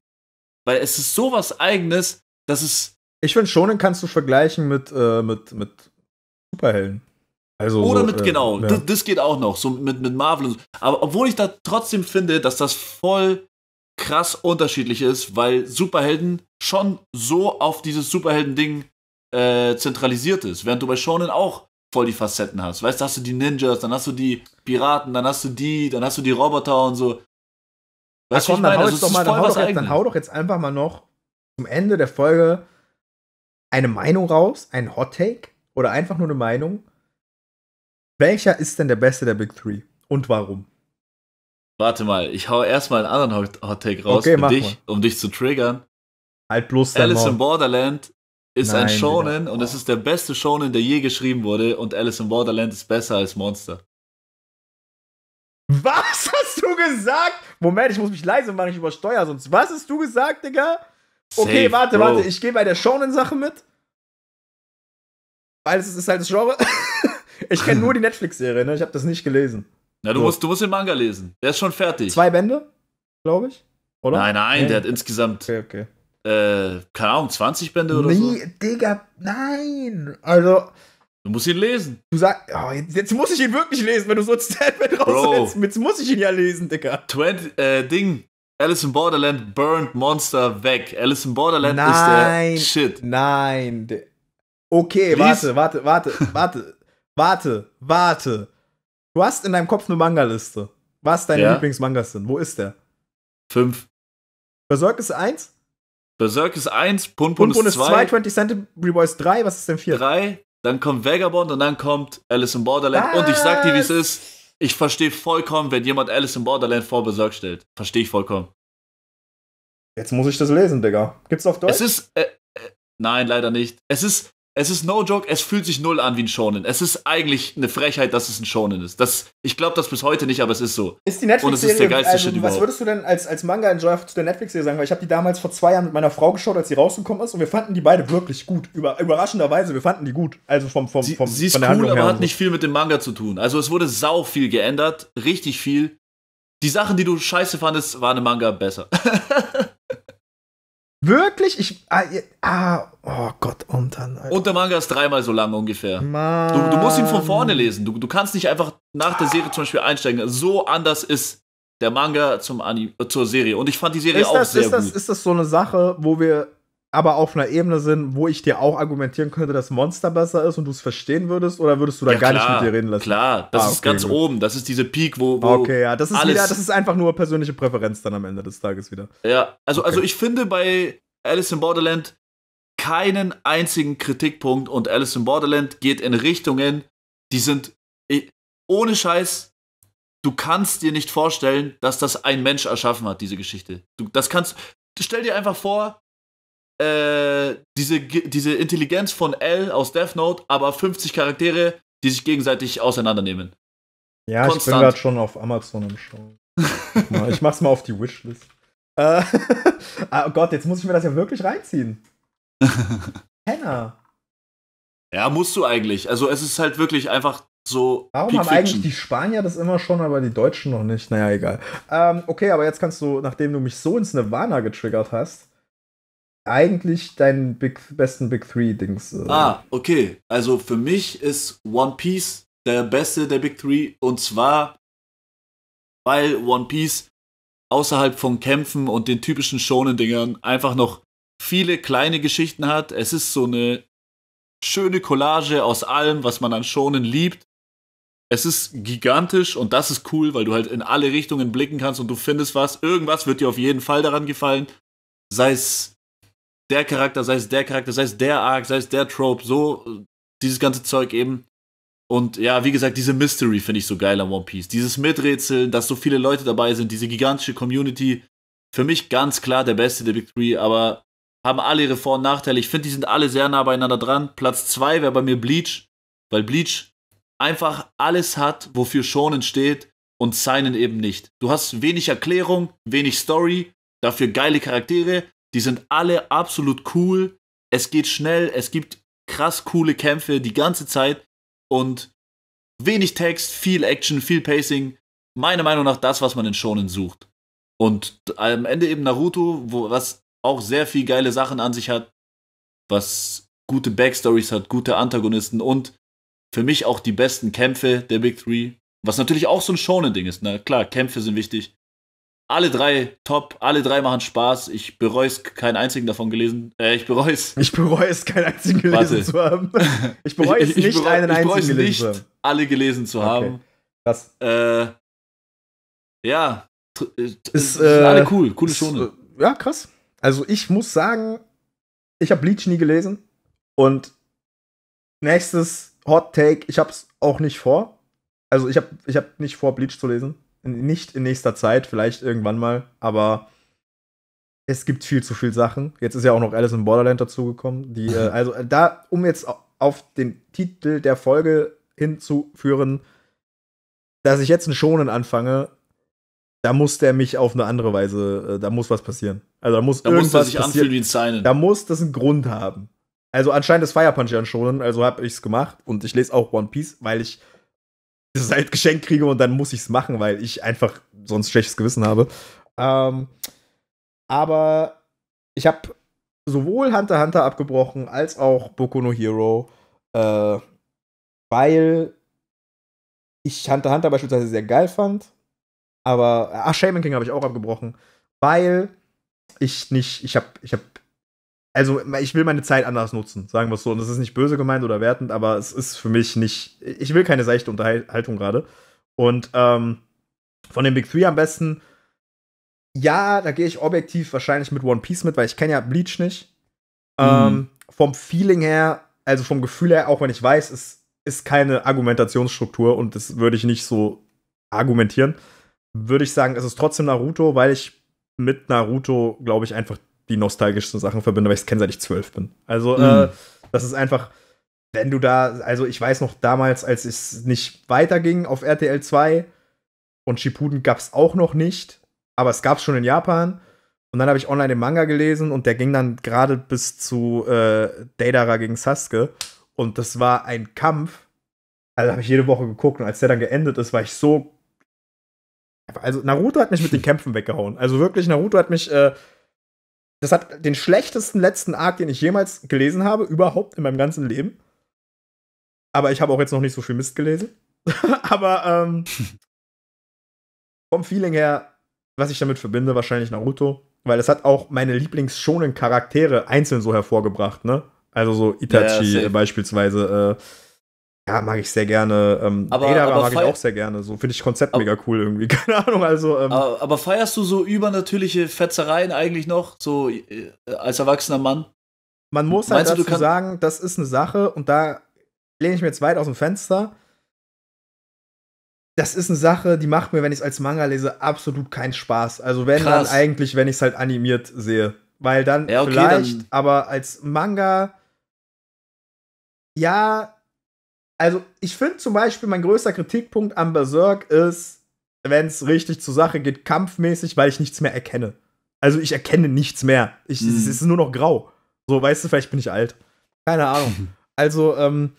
B: weil es ist sowas Eigenes, dass es. Ich finde,
A: Shonen kannst du vergleichen mit, äh, mit, mit Superhelden. Also Oder so, mit, äh, genau, ja. das,
B: das, geht auch noch, so mit, mit Marvel und so. Aber obwohl ich da trotzdem finde, dass das voll krass unterschiedlich ist, weil Superhelden schon so auf dieses Superhelden-Ding äh, zentralisiert ist. Während du bei Shonen auch voll die Facetten hast. Weißt du, hast du die Ninjas, dann hast du die Piraten, dann hast du die, dann hast du die Roboter und so. Weißt du, Dann, also, mal, dann, hau doch, dann hau
A: doch jetzt einfach mal noch zum Ende der Folge eine Meinung raus, ein Hot Take oder einfach nur eine Meinung. Welcher ist denn der beste der Big Three und warum?
B: Warte mal, ich hau erstmal einen anderen Hot Take raus, okay, um, dich, mal. um dich zu triggern. Halt bloß Alice in Borderland ist Nein, ein Shonen Digga. und es ist der beste Shonen, der je geschrieben wurde und Alice in Borderland ist besser als Monster. Was
A: hast du gesagt? Moment, ich muss mich leise machen, ich übersteuere sonst. Was hast du gesagt, Digga? Okay, Safe, warte, Bro. warte, ich gehe bei der Shonen-Sache mit. Weil es ist halt das Genre. ich kenne nur die Netflix-Serie, ne? Ich habe das nicht gelesen.
B: Na, du, so. musst, du musst den Manga lesen. Der ist schon fertig. Zwei Bände, glaube ich. Oder? Nein, nein, okay. der hat insgesamt. Okay, okay äh, keine Ahnung, 20 Bände oder nee, so? Nee,
A: Digga, nein. Also. Du musst ihn lesen. Du sagst, oh, jetzt, jetzt, muss ich ihn wirklich lesen, wenn du so ein Statement raussetzt. Jetzt
B: muss ich ihn ja lesen, Digga. 20, äh, Ding. Alice in Borderland burned Monster weg. Alice in Borderland nein, ist
A: der Shit. Nein. Okay, Please? warte, warte, warte, warte, warte, warte. Du hast in deinem Kopf eine Manga-Liste. Was deine ja? Lieblingsmangas sind. Wo ist der? Fünf. Berserk ist eins?
B: Berserk ist 1, Punpun, Punpun ist 2.
A: 20 Century Boys 3, was ist denn 4?
B: 3, dann kommt Vagabond und dann kommt Alice in Borderland. Was? Und ich sag dir, wie es ist. Ich verstehe vollkommen, wenn jemand Alice in Borderland vor Berserk stellt. Verstehe ich vollkommen.
A: Jetzt muss ich das lesen, Digga. Gibt's auf Deutsch? Es
B: ist. Äh, äh, nein, leider nicht. Es ist es ist no joke, es fühlt sich null an wie ein Shonen. Es ist eigentlich eine Frechheit, dass es ein Shonen ist. Das, ich glaube das bis heute nicht, aber es ist so. Ist die Netflix-Serie? Und es ist der geilste also, Shit überhaupt. Was würdest
A: du denn als, als Manga-Enjoyer zu der Netflix-Serie sagen? Weil ich habe die damals vor zwei Jahren mit meiner Frau geschaut, als sie rausgekommen ist und wir fanden die beide wirklich gut. Über, überraschenderweise, wir fanden die gut. Also vom, vom, sie, vom
B: sie ist cool, Handlung aber hat so. nicht viel mit dem Manga zu tun. Also es wurde sau viel geändert, richtig viel. Die Sachen, die du scheiße fandest, waren im Manga besser.
A: Wirklich? Ich. Ah, ah, oh Gott, und dann. Alter. Und
B: der Manga ist dreimal so lang ungefähr. Du, du musst ihn von vorne lesen. Du, du kannst nicht einfach nach der Serie zum Beispiel einsteigen. So anders ist der Manga zum Ani äh, zur Serie. Und ich fand die Serie ist auch das, sehr ist gut. Das,
A: ist das so eine Sache, wo wir aber auf einer Ebene sind, wo ich dir auch argumentieren könnte, dass Monster besser ist und du es verstehen würdest, oder würdest du da ja, gar klar, nicht mit dir reden lassen? Klar, das ah, ist ganz gut.
B: oben, das ist diese Peak, wo, wo okay, ja, das ist wieder, das ist
A: einfach nur persönliche Präferenz dann am Ende des Tages wieder.
B: Ja, also okay. also ich finde bei Alice in Borderland keinen einzigen Kritikpunkt und Alice in Borderland geht in Richtungen, die sind eh, ohne Scheiß. Du kannst dir nicht vorstellen, dass das ein Mensch erschaffen hat, diese Geschichte. Du, das kannst. Stell dir einfach vor, äh, diese, diese Intelligenz von L aus Death Note, aber 50 Charaktere, die sich gegenseitig auseinandernehmen.
A: Ja, Konstant. ich bin gerade schon auf Amazon im Show.
B: ich mach's mal auf die Wishlist. Äh, ah, oh Gott, jetzt muss ich mir das ja wirklich reinziehen. Henna. Ja, musst du eigentlich. Also es ist halt wirklich einfach so. Warum haben eigentlich die
A: Spanier das immer schon, aber die Deutschen noch nicht? Naja, egal. Ähm, okay, aber jetzt kannst du, nachdem du mich so ins Nirvana getriggert hast, eigentlich deinen Big, besten Big Three Dings. Äh. Ah,
B: okay. Also für mich ist One Piece der beste der Big Three und zwar, weil One Piece außerhalb von Kämpfen und den typischen Shonen-Dingern einfach noch viele kleine Geschichten hat. Es ist so eine schöne Collage aus allem, was man an Shonen liebt. Es ist gigantisch und das ist cool, weil du halt in alle Richtungen blicken kannst und du findest was. Irgendwas wird dir auf jeden Fall daran gefallen. Sei es der Charakter, sei es der Charakter, sei es der Arc, sei es der Trope, so dieses ganze Zeug eben. Und ja, wie gesagt, diese Mystery finde ich so geil an One Piece. Dieses Miträtseln, dass so viele Leute dabei sind, diese gigantische Community. Für mich ganz klar der beste der Big Three, aber haben alle ihre Vor- und Nachteile. Ich finde, die sind alle sehr nah beieinander dran. Platz 2 wäre bei mir Bleach, weil Bleach einfach alles hat, wofür Shonen steht und Seinen eben nicht. Du hast wenig Erklärung, wenig Story, dafür geile Charaktere, die sind alle absolut cool. Es geht schnell. Es gibt krass coole Kämpfe die ganze Zeit. Und wenig Text, viel Action, viel Pacing. Meiner Meinung nach das, was man in Shonen sucht. Und am Ende eben Naruto, wo, was auch sehr viel geile Sachen an sich hat, was gute Backstories hat, gute Antagonisten und für mich auch die besten Kämpfe der Big Three. Was natürlich auch so ein Shonen-Ding ist. Na ne? klar, Kämpfe sind wichtig alle drei top, alle drei machen Spaß. Ich bereue es, keinen einzigen davon gelesen. Äh, ich bereue es. Ich
A: bereue es, keinen einzigen gelesen Warte. zu haben. Ich bereue es ich, ich, nicht, bereu, einen einzigen gelesen nicht, zu haben.
B: alle gelesen zu okay. haben. Krass. Äh, ja, äh, ist, äh, alle cool, coole ist, Schone.
A: Äh, ja, krass. Also ich muss sagen, ich habe Bleach nie gelesen und nächstes Hot Take, ich habe es auch nicht vor. Also ich habe ich hab nicht vor, Bleach zu lesen. Nicht in nächster Zeit, vielleicht irgendwann mal, aber es gibt viel zu viel Sachen. Jetzt ist ja auch noch Alice in Borderland dazugekommen. Die, äh, also äh, da, um jetzt auf den Titel der Folge hinzuführen, dass ich jetzt einen Schonen anfange, da muss der mich auf eine andere Weise, äh, da muss was passieren. Also da muss da irgendwas muss das sich anfühlen wie ein Seinen. Da muss das einen Grund haben. Also anscheinend ist Fire Punch ja ein Schonen, also habe ich es gemacht und ich lese auch One Piece, weil ich das halt geschenkt kriege und dann muss ich es machen, weil ich einfach sonst schlechtes Gewissen habe. Ähm, aber ich habe sowohl Hunter Hunter abgebrochen als auch Boku no Hero, äh, weil ich Hunter Hunter beispielsweise sehr geil fand. Aber ach, Shaman King habe ich auch abgebrochen, weil ich nicht, ich habe, ich habe also ich will meine Zeit anders nutzen, sagen wir es so. Und das ist nicht böse gemeint oder wertend, aber es ist für mich nicht, ich will keine seichte Unterhaltung gerade. Und ähm, von den Big Three am besten, ja, da gehe ich objektiv wahrscheinlich mit One Piece mit, weil ich kenne ja Bleach nicht. Mhm. Ähm, vom Feeling her, also vom Gefühl her, auch wenn ich weiß, es ist keine Argumentationsstruktur und das würde ich nicht so argumentieren, würde ich sagen, es ist trotzdem Naruto, weil ich mit Naruto, glaube ich, einfach die nostalgischsten Sachen verbinde, weil ich es kenne, seit ich zwölf bin. Also, äh, mhm. äh, das ist einfach, wenn du da, also ich weiß noch damals, als es nicht weiterging auf RTL 2 und Shippuden gab es auch noch nicht, aber es gab es schon in Japan. Und dann habe ich online den Manga gelesen und der ging dann gerade bis zu äh, Deidara gegen Sasuke. Und das war ein Kampf. Also habe ich jede Woche geguckt und als der dann geendet ist, war ich so. Also Naruto hat mich mit den Kämpfen weggehauen. Also wirklich, Naruto hat mich äh, das hat den schlechtesten letzten Arc, den ich jemals gelesen habe, überhaupt in meinem ganzen Leben. Aber ich habe auch jetzt noch nicht so viel Mist gelesen. Aber ähm, vom Feeling her, was ich damit verbinde, wahrscheinlich Naruto. Weil es hat auch meine Lieblingsschonen Charaktere einzeln so hervorgebracht, ne? Also so Itachi yeah, beispielsweise. Äh, ja, mag ich sehr gerne. Ähm, aber, Edaba aber mag ich auch sehr gerne. So finde ich Konzept mega cool irgendwie.
B: Keine Ahnung, also. Ähm, aber, aber, feierst du so übernatürliche Fetzereien eigentlich noch, so äh, als erwachsener Mann? Man muss halt Meinst dazu du, sagen,
A: das ist eine Sache und da lehne ich mir jetzt weit aus dem Fenster. Das ist eine Sache, die macht mir, wenn ich es als Manga lese, absolut keinen Spaß. Also wenn Krass. dann eigentlich, wenn ich es halt animiert sehe. Weil dann ja, okay, vielleicht, dann aber als Manga, ja, also ich finde zum Beispiel, mein größter Kritikpunkt am Berserk ist, wenn es richtig zur Sache geht, kampfmäßig, weil ich nichts mehr erkenne. Also ich erkenne nichts mehr. Ich, mhm. Es ist nur noch grau. So, weißt du, vielleicht bin ich alt. Keine Ahnung. also, ähm,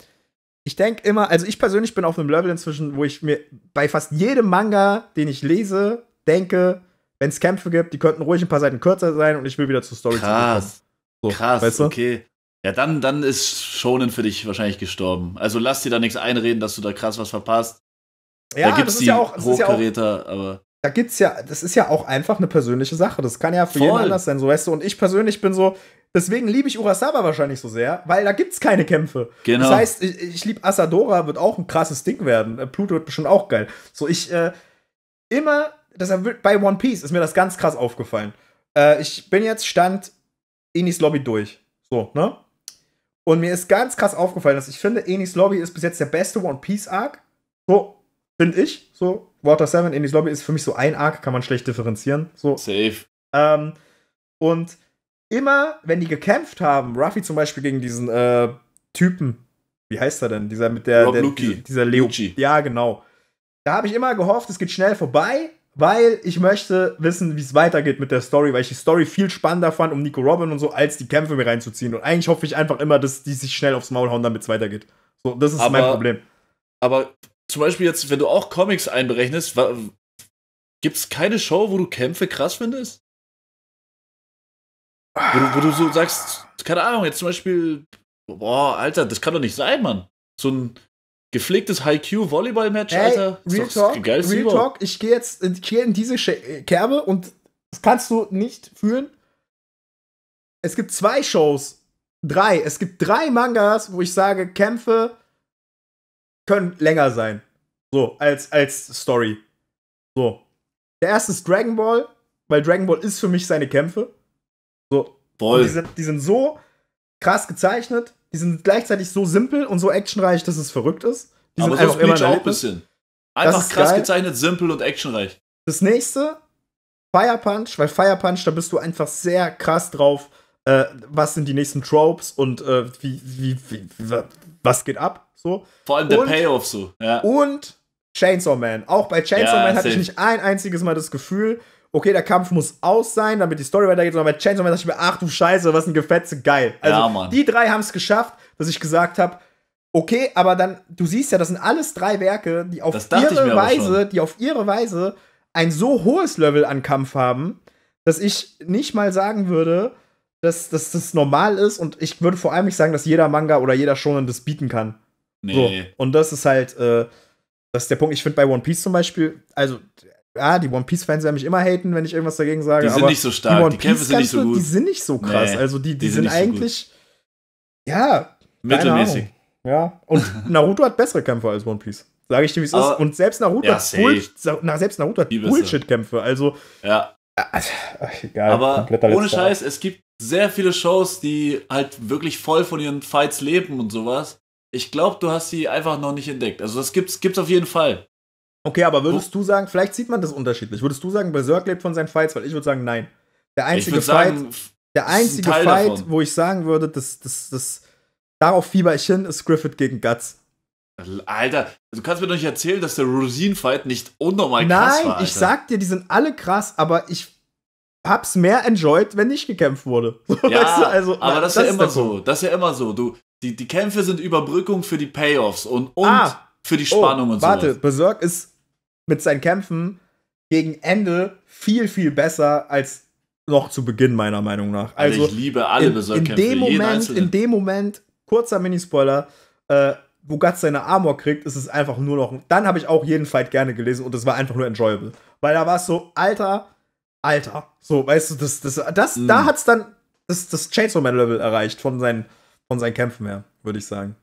A: ich denke immer, also ich persönlich bin auf einem Level inzwischen, wo ich mir bei fast jedem Manga, den ich lese, denke, wenn es Kämpfe gibt, die könnten ruhig ein paar Seiten kürzer sein und ich will wieder zur Story
B: Krass. Zurückkommen. So, Krass, weißt du? okay. Ja, dann, dann ist Shonen für dich wahrscheinlich gestorben. Also lass dir da nichts einreden, dass du da krass was verpasst. Ja, da gibt's das ist ja auch, das Hochkaräter, ja auch, aber. Da
A: gibt's ja, das ist ja auch einfach eine persönliche Sache. Das kann ja für voll. jeden anders sein, so weißt du. Und ich persönlich bin so, deswegen liebe ich Urasawa wahrscheinlich so sehr, weil da gibt's keine Kämpfe. Genau. Das heißt, ich, ich liebe Asadora, wird auch ein krasses Ding werden. Äh, Pluto wird bestimmt auch geil. So, ich, äh, immer, deshalb bei One Piece ist mir das ganz krass aufgefallen. Äh, ich bin jetzt Stand Inis Lobby durch. So, ne? Und mir ist ganz krass aufgefallen, dass ich finde, Enis Lobby ist bis jetzt der beste One Piece Arc. So, finde ich. So, Water 7, Enis Lobby ist für mich so ein Arc, kann man schlecht differenzieren. So. Safe. Ähm, und immer, wenn die gekämpft haben, Ruffy zum Beispiel gegen diesen äh, Typen, wie heißt er denn? Dieser mit der, Rob der Luki. dieser Leo. Lucci. Ja, genau. Da habe ich immer gehofft, es geht schnell vorbei weil ich möchte wissen, wie es weitergeht mit der Story, weil ich die Story viel spannender fand, um Nico Robin und so, als die Kämpfe mir reinzuziehen. Und eigentlich hoffe ich einfach immer, dass die sich schnell aufs Maul hauen, damit es weitergeht. So, das ist aber, mein Problem.
B: Aber zum Beispiel jetzt, wenn du auch Comics einberechnest, gibt es keine Show, wo du Kämpfe krass findest? Wo du, wo du so sagst, keine Ahnung, jetzt zum Beispiel, boah, Alter, das kann doch nicht sein, Mann. So ein Gepflegtes High-Q-Volleyball-Match, Alter. Real Talk, Real Talk,
A: ich gehe jetzt ich geh in diese äh, Kerbe und das kannst du nicht fühlen. Es gibt zwei Shows, drei. Es gibt drei Mangas, wo ich sage, Kämpfe können länger sein. So, als, als Story. So. Der erste ist Dragon Ball, weil Dragon Ball ist für mich seine Kämpfe. So. Voll. Die sind, die sind so krass gezeichnet die sind gleichzeitig so simpel und so actionreich, dass es verrückt
B: ist. Die Aber sind so einfach immer ein auch ein bisschen. Einfach krass geil. gezeichnet, simpel und actionreich.
A: Das nächste, Fire Punch, weil Fire Punch, da bist du einfach sehr krass drauf, äh, was sind die nächsten Tropes und äh, wie, wie, wie, was geht ab. So. Vor allem der und, Payoff so. Ja. Und Chainsaw Man. Auch bei Chainsaw ja, Man hatte ich nicht ein einziges Mal das Gefühl, okay, der Kampf muss aus sein, damit die Story weitergeht, sondern bei Chainsaw Man dachte ich mir, ach du Scheiße, was ein Gefetze, geil. Also ja, die drei haben es geschafft, dass ich gesagt habe, okay, aber dann, du siehst ja, das sind alles drei Werke, die auf ihre Weise, die auf ihre Weise ein so hohes Level an Kampf haben, dass ich nicht mal sagen würde, dass, dass das normal ist und ich würde vor allem nicht sagen, dass jeder Manga oder jeder Shonen das bieten kann. Nee. So. Und das ist halt, äh, das ist der Punkt. Ich finde bei One Piece zum Beispiel, also Ah, die One Piece Fans werden mich immer haten, wenn ich irgendwas dagegen sage. Die sind nicht so stark, die, One die Kämpfe sind nicht so gut. Die sind nicht so krass. Nee, also die, die, die sind, sind eigentlich. So ja. Mittelmäßig. Ja. Und Naruto hat bessere Kämpfe als One Piece. Sage ich dir, wie es ist. Ah, und selbst Naruto ja, hat,
B: selbst Naruto hat Bullshit-Kämpfe.
A: Also. Ja. Äh, also, egal, aber ohne Scheiß,
B: es gibt sehr viele Shows, die halt wirklich voll von ihren Fights leben und sowas. Ich glaube, du hast sie einfach noch nicht entdeckt. Also das gibt's, gibt's auf jeden Fall. Okay, aber würdest
A: du sagen, vielleicht sieht man das unterschiedlich. Würdest du sagen, Berserk lebt von seinen Fights? Weil ich würde sagen, nein. Der einzige Fight, sagen, der einzige Fight davon. wo ich sagen würde, das, das, das, darauf fieber ich hin, ist Griffith gegen Guts.
B: Alter, du kannst mir doch nicht erzählen, dass der Rosin-Fight nicht unnormal Nein, krass war. Nein, ich sag
A: dir, die sind alle krass, aber ich hab's mehr enjoyed, wenn nicht gekämpft wurde. Ja, weißt du? also, aber das, das ist ja immer so.
B: Das ist ja immer so. Du, die, die Kämpfe sind Überbrückung für die Payoffs und, und ah, für die oh, Spannung oh, und so. Warte,
A: Berserk ist mit seinen Kämpfen gegen Ende viel, viel besser als noch zu Beginn, meiner Meinung nach. Also, also ich liebe alle in, in dem Moment, In dem Moment, kurzer Minispoiler, äh, wo Guts seine Armor kriegt, ist es einfach nur noch. Dann habe ich auch jeden Fight gerne gelesen und es war einfach nur enjoyable. Weil da war es so, Alter, Alter. So, weißt du, das, das, das, mm. da hat's dann das, das Chainsaw Man Level erreicht von seinen, von seinen Kämpfen her, würde ich sagen.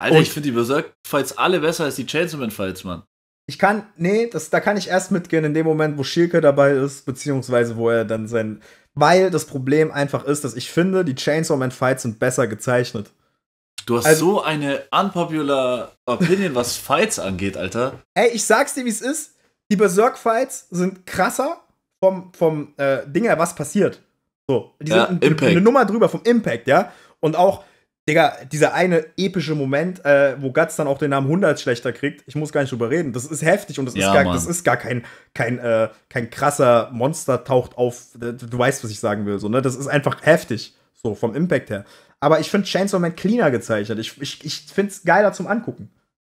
A: Alter, und ich
B: finde die Berserk-Fights alle besser als die Chainsaw Man-Fights, Mann.
A: Ich kann, nee, das, da kann ich erst mitgehen in dem Moment, wo Schilke dabei ist, beziehungsweise wo er dann sein. Weil das Problem einfach ist, dass ich finde, die Chainsaw Man Fights sind besser gezeichnet.
B: Du hast also, so eine unpopular Opinion, was Fights angeht, Alter. Ey, ich sag's dir, wie es ist. Die Berserk-Fights sind
A: krasser vom, vom äh, Ding her, was passiert. So, die ja, sind eine, eine Nummer drüber vom Impact, ja. Und auch Digga, dieser eine epische Moment, äh, wo Guts dann auch den Namen 100 schlechter kriegt, ich muss gar nicht drüber reden. Das ist heftig und das, ja, ist, gar, das ist gar kein, kein, äh, kein krasser Monster taucht auf. Äh, du, du, weißt, was ich sagen will. So, ne? Das ist einfach heftig, so vom Impact her. Aber ich finde Chainsaw Man cleaner gezeichnet. Ich, ich, ich finde es geiler zum Angucken.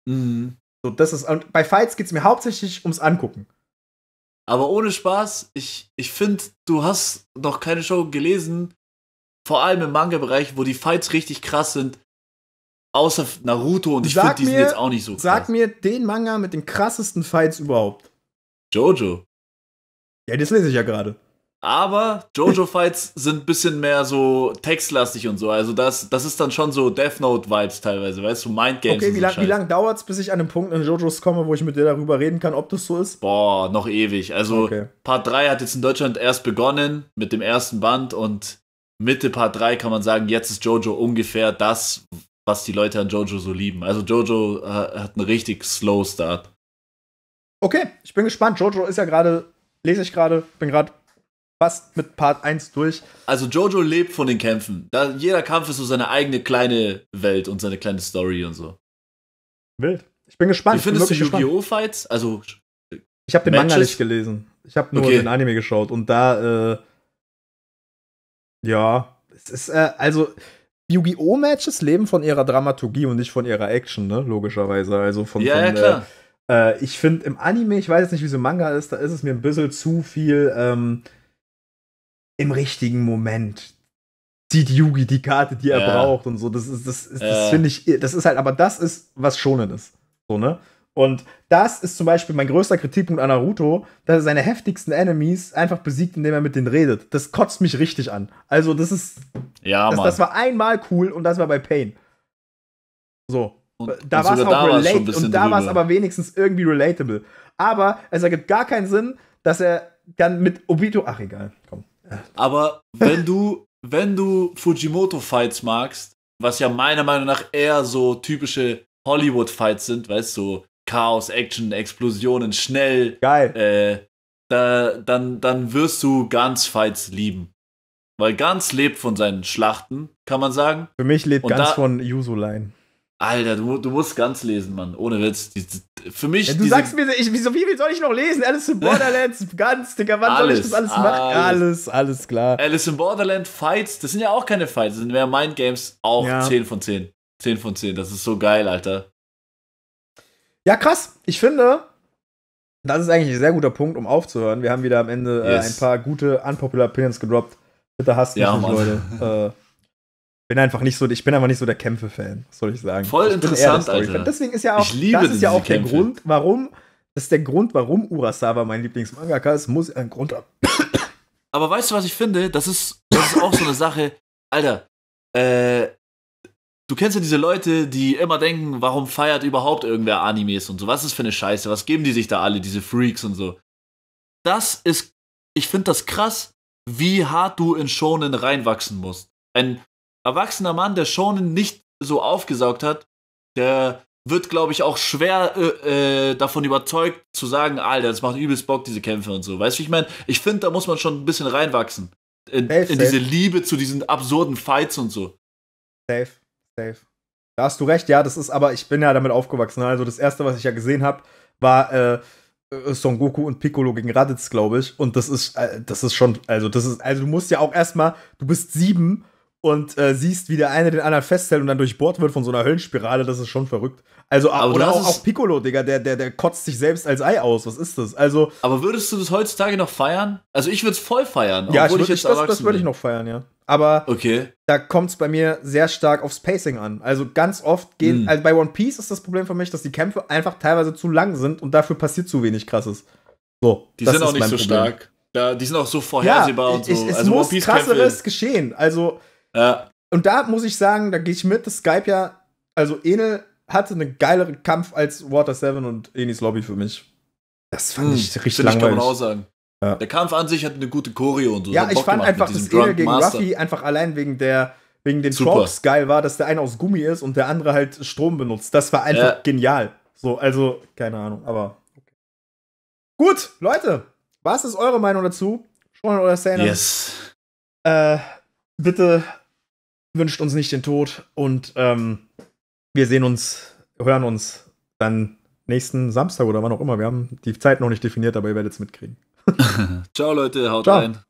A: Mhm. So, das ist, und bei Fights geht es mir hauptsächlich ums Angucken. Aber ohne
B: Spaß, ich, ich finde, du hast noch keine Show gelesen, vor allem im Manga-Bereich, wo die Fights richtig krass sind, außer Naruto und ich finde, die sind jetzt auch
A: nicht so krass. Sag mir den Manga mit den krassesten Fights überhaupt. Jojo. Ja, das lese ich ja gerade.
B: Aber Jojo-Fights sind ein bisschen mehr so textlastig und so. Also das, das ist dann schon so Death Note-Vibes teilweise, weißt du, Mindgames. Okay, wie, lang, wie lange
A: dauert es, bis ich an den Punkt in Jojos komme, wo ich mit dir darüber reden kann, ob das so ist?
B: Boah, noch ewig. Also okay. Part 3 hat jetzt in Deutschland erst begonnen mit dem ersten Band und Mitte Part 3 kann man sagen, jetzt ist Jojo ungefähr das, was die Leute an Jojo so lieben. Also Jojo äh, hat einen richtig slow Start.
A: Okay, ich bin gespannt. Jojo ist ja gerade, lese ich gerade, bin gerade fast mit Part 1 durch.
B: Also Jojo lebt von den Kämpfen. Da, jeder Kampf ist so seine eigene kleine Welt und seine kleine Story und so. Wild.
A: Ich bin gespannt. Wie findest du Yu-Gi-Oh!
B: Fights? Also, ich habe den Manga nicht gelesen.
A: Ich habe nur okay. den Anime geschaut und da äh, ja, es ist, äh, also Yu-Gi-Oh! Matches leben von ihrer Dramaturgie und nicht von ihrer Action, ne? Logischerweise. Also von, ja, von, ja äh, klar. Äh, ich finde im Anime, ich weiß jetzt nicht, wie es im Manga ist, da ist es mir ein bisschen zu viel ähm, im richtigen Moment zieht Yugi die Karte, die er ja. braucht und so. Das ist, das, ist, das äh. finde ich, das ist halt, aber das ist was Schonendes. So, ne? Und das ist zum Beispiel mein größter Kritikpunkt an Naruto, dass er seine heftigsten Enemies einfach besiegt, indem er mit denen redet. Das kotzt mich richtig an. Also, das ist. Ja, das, Mann. das war einmal cool und das war bei Pain. So.
B: Und, da war es auch relatable. Und da war es aber
A: wenigstens irgendwie relatable. Aber es ergibt gar keinen Sinn, dass er dann mit Obito. Ach, egal. Komm.
B: Aber wenn du, wenn du Fujimoto-Fights magst, was ja meiner Meinung nach eher so typische Hollywood-Fights sind, weißt du, so Chaos, Action, Explosionen, schnell. Geil. Äh, da, dann, dann wirst du Guns-Fights lieben. Weil Guns lebt von seinen Schlachten, kann man sagen. Für mich lebt Guns von
A: Line.
B: Alter, du, du musst ganz lesen, Mann. Ohne Witz. Die, die, für mich. Ja, du sagst
A: mir, ich, wieso, wie viel soll ich noch lesen? Alice in Borderlands, ganz, Digga, wann alles, soll ich das alles, alles machen? Alles,
B: alles klar. Alice in Borderland, Fights, das sind ja auch keine Fights, das sind mehr Mindgames, auch ja. 10 von 10. 10 von 10, das ist so geil, Alter.
A: Ja, krass. Ich finde, das ist eigentlich ein sehr guter Punkt, um aufzuhören. Wir haben wieder am Ende äh, yes. äh, ein paar gute Unpopular Opinions gedroppt. Bitte hasst mich ja, nicht, Leute. Äh, bin einfach nicht so, ich bin einfach nicht so der Kämpfe-Fan, soll ich sagen. Voll ich interessant, Alter. Deswegen ist ja auch, das ist ja auch der Grund, warum, das ist der Grund, warum Urasawa mein Lieblingsmangaka ist, muss ein äh, Grund haben.
B: Aber weißt du, was ich finde? Das ist, das ist auch so eine Sache, Alter, äh, Du kennst ja diese Leute, die immer denken, warum feiert überhaupt irgendwer Animes und so? Was ist für eine Scheiße? Was geben die sich da alle, diese Freaks und so? Das ist, ich finde das krass, wie hart du in Shonen reinwachsen musst. Ein erwachsener Mann, der Shonen nicht so aufgesaugt hat, der wird, glaube ich, auch schwer äh, äh, davon überzeugt zu sagen, Alter, das macht übelst Bock, diese Kämpfe und so. Weißt du, ich meine, ich finde, da muss man schon ein bisschen reinwachsen. In, in diese Liebe zu diesen absurden Fights und so.
A: Safe. Safe. Da hast du recht, ja, das ist, aber ich bin ja damit aufgewachsen. Ne? Also das erste, was ich ja gesehen habe, war äh, äh, Son Goku und Piccolo gegen Raditz, glaube ich. Und das ist, äh, das ist schon, also das ist, also du musst ja auch erstmal, du bist sieben und äh, siehst, wie der eine den anderen festhält und dann durchbohrt wird von so einer Höllenspirale, das ist schon verrückt. Also, aber oder auch, auch, Piccolo, Digga, der, der, der kotzt sich selbst als Ei aus. Was ist das? Also. Aber würdest du das heutzutage noch
B: feiern? Also, ich würde es voll feiern. Ja, ich, würd, ich jetzt das, das würde ich noch feiern,
A: ja. Aber okay. da kommt es bei mir sehr stark aufs Pacing an. Also, ganz oft gehen. Mhm. Also, bei One Piece ist das Problem für mich, dass die Kämpfe einfach teilweise zu lang sind und dafür passiert zu wenig Krasses. So. Die sind auch nicht so Problem. stark.
B: Ja, die sind auch so vorhersehbar ja, und so. Ich, es also muss krasseres
A: geschehen. Also äh, und da muss ich sagen, da gehe ich mit, dass Skype ja, also Enel hatte einen geileren Kampf als Water 7 und Enis Lobby für mich. Das fand hm, ich hm, richtig langweilig. Ich kann man auch sagen. Ja. Der
B: Kampf an sich hatte eine gute Choreo und so. Ja, ich fand einfach, dass Enel gegen Master. Ruffy
A: einfach allein wegen der wegen den Tropes geil war, dass der eine aus Gummi ist und der andere halt Strom benutzt. Das war einfach ja. genial. So, also, keine Ahnung, aber. Okay. Gut, Leute, was ist eure Meinung dazu? Schon oder Sena? Yes. Äh, bitte wünscht uns nicht den Tod und ähm, wir sehen uns, hören uns dann nächsten Samstag oder wann auch immer. Wir haben die Zeit noch nicht definiert, aber ihr werdet es mitkriegen.
B: Ciao Leute, haut Ciao. rein.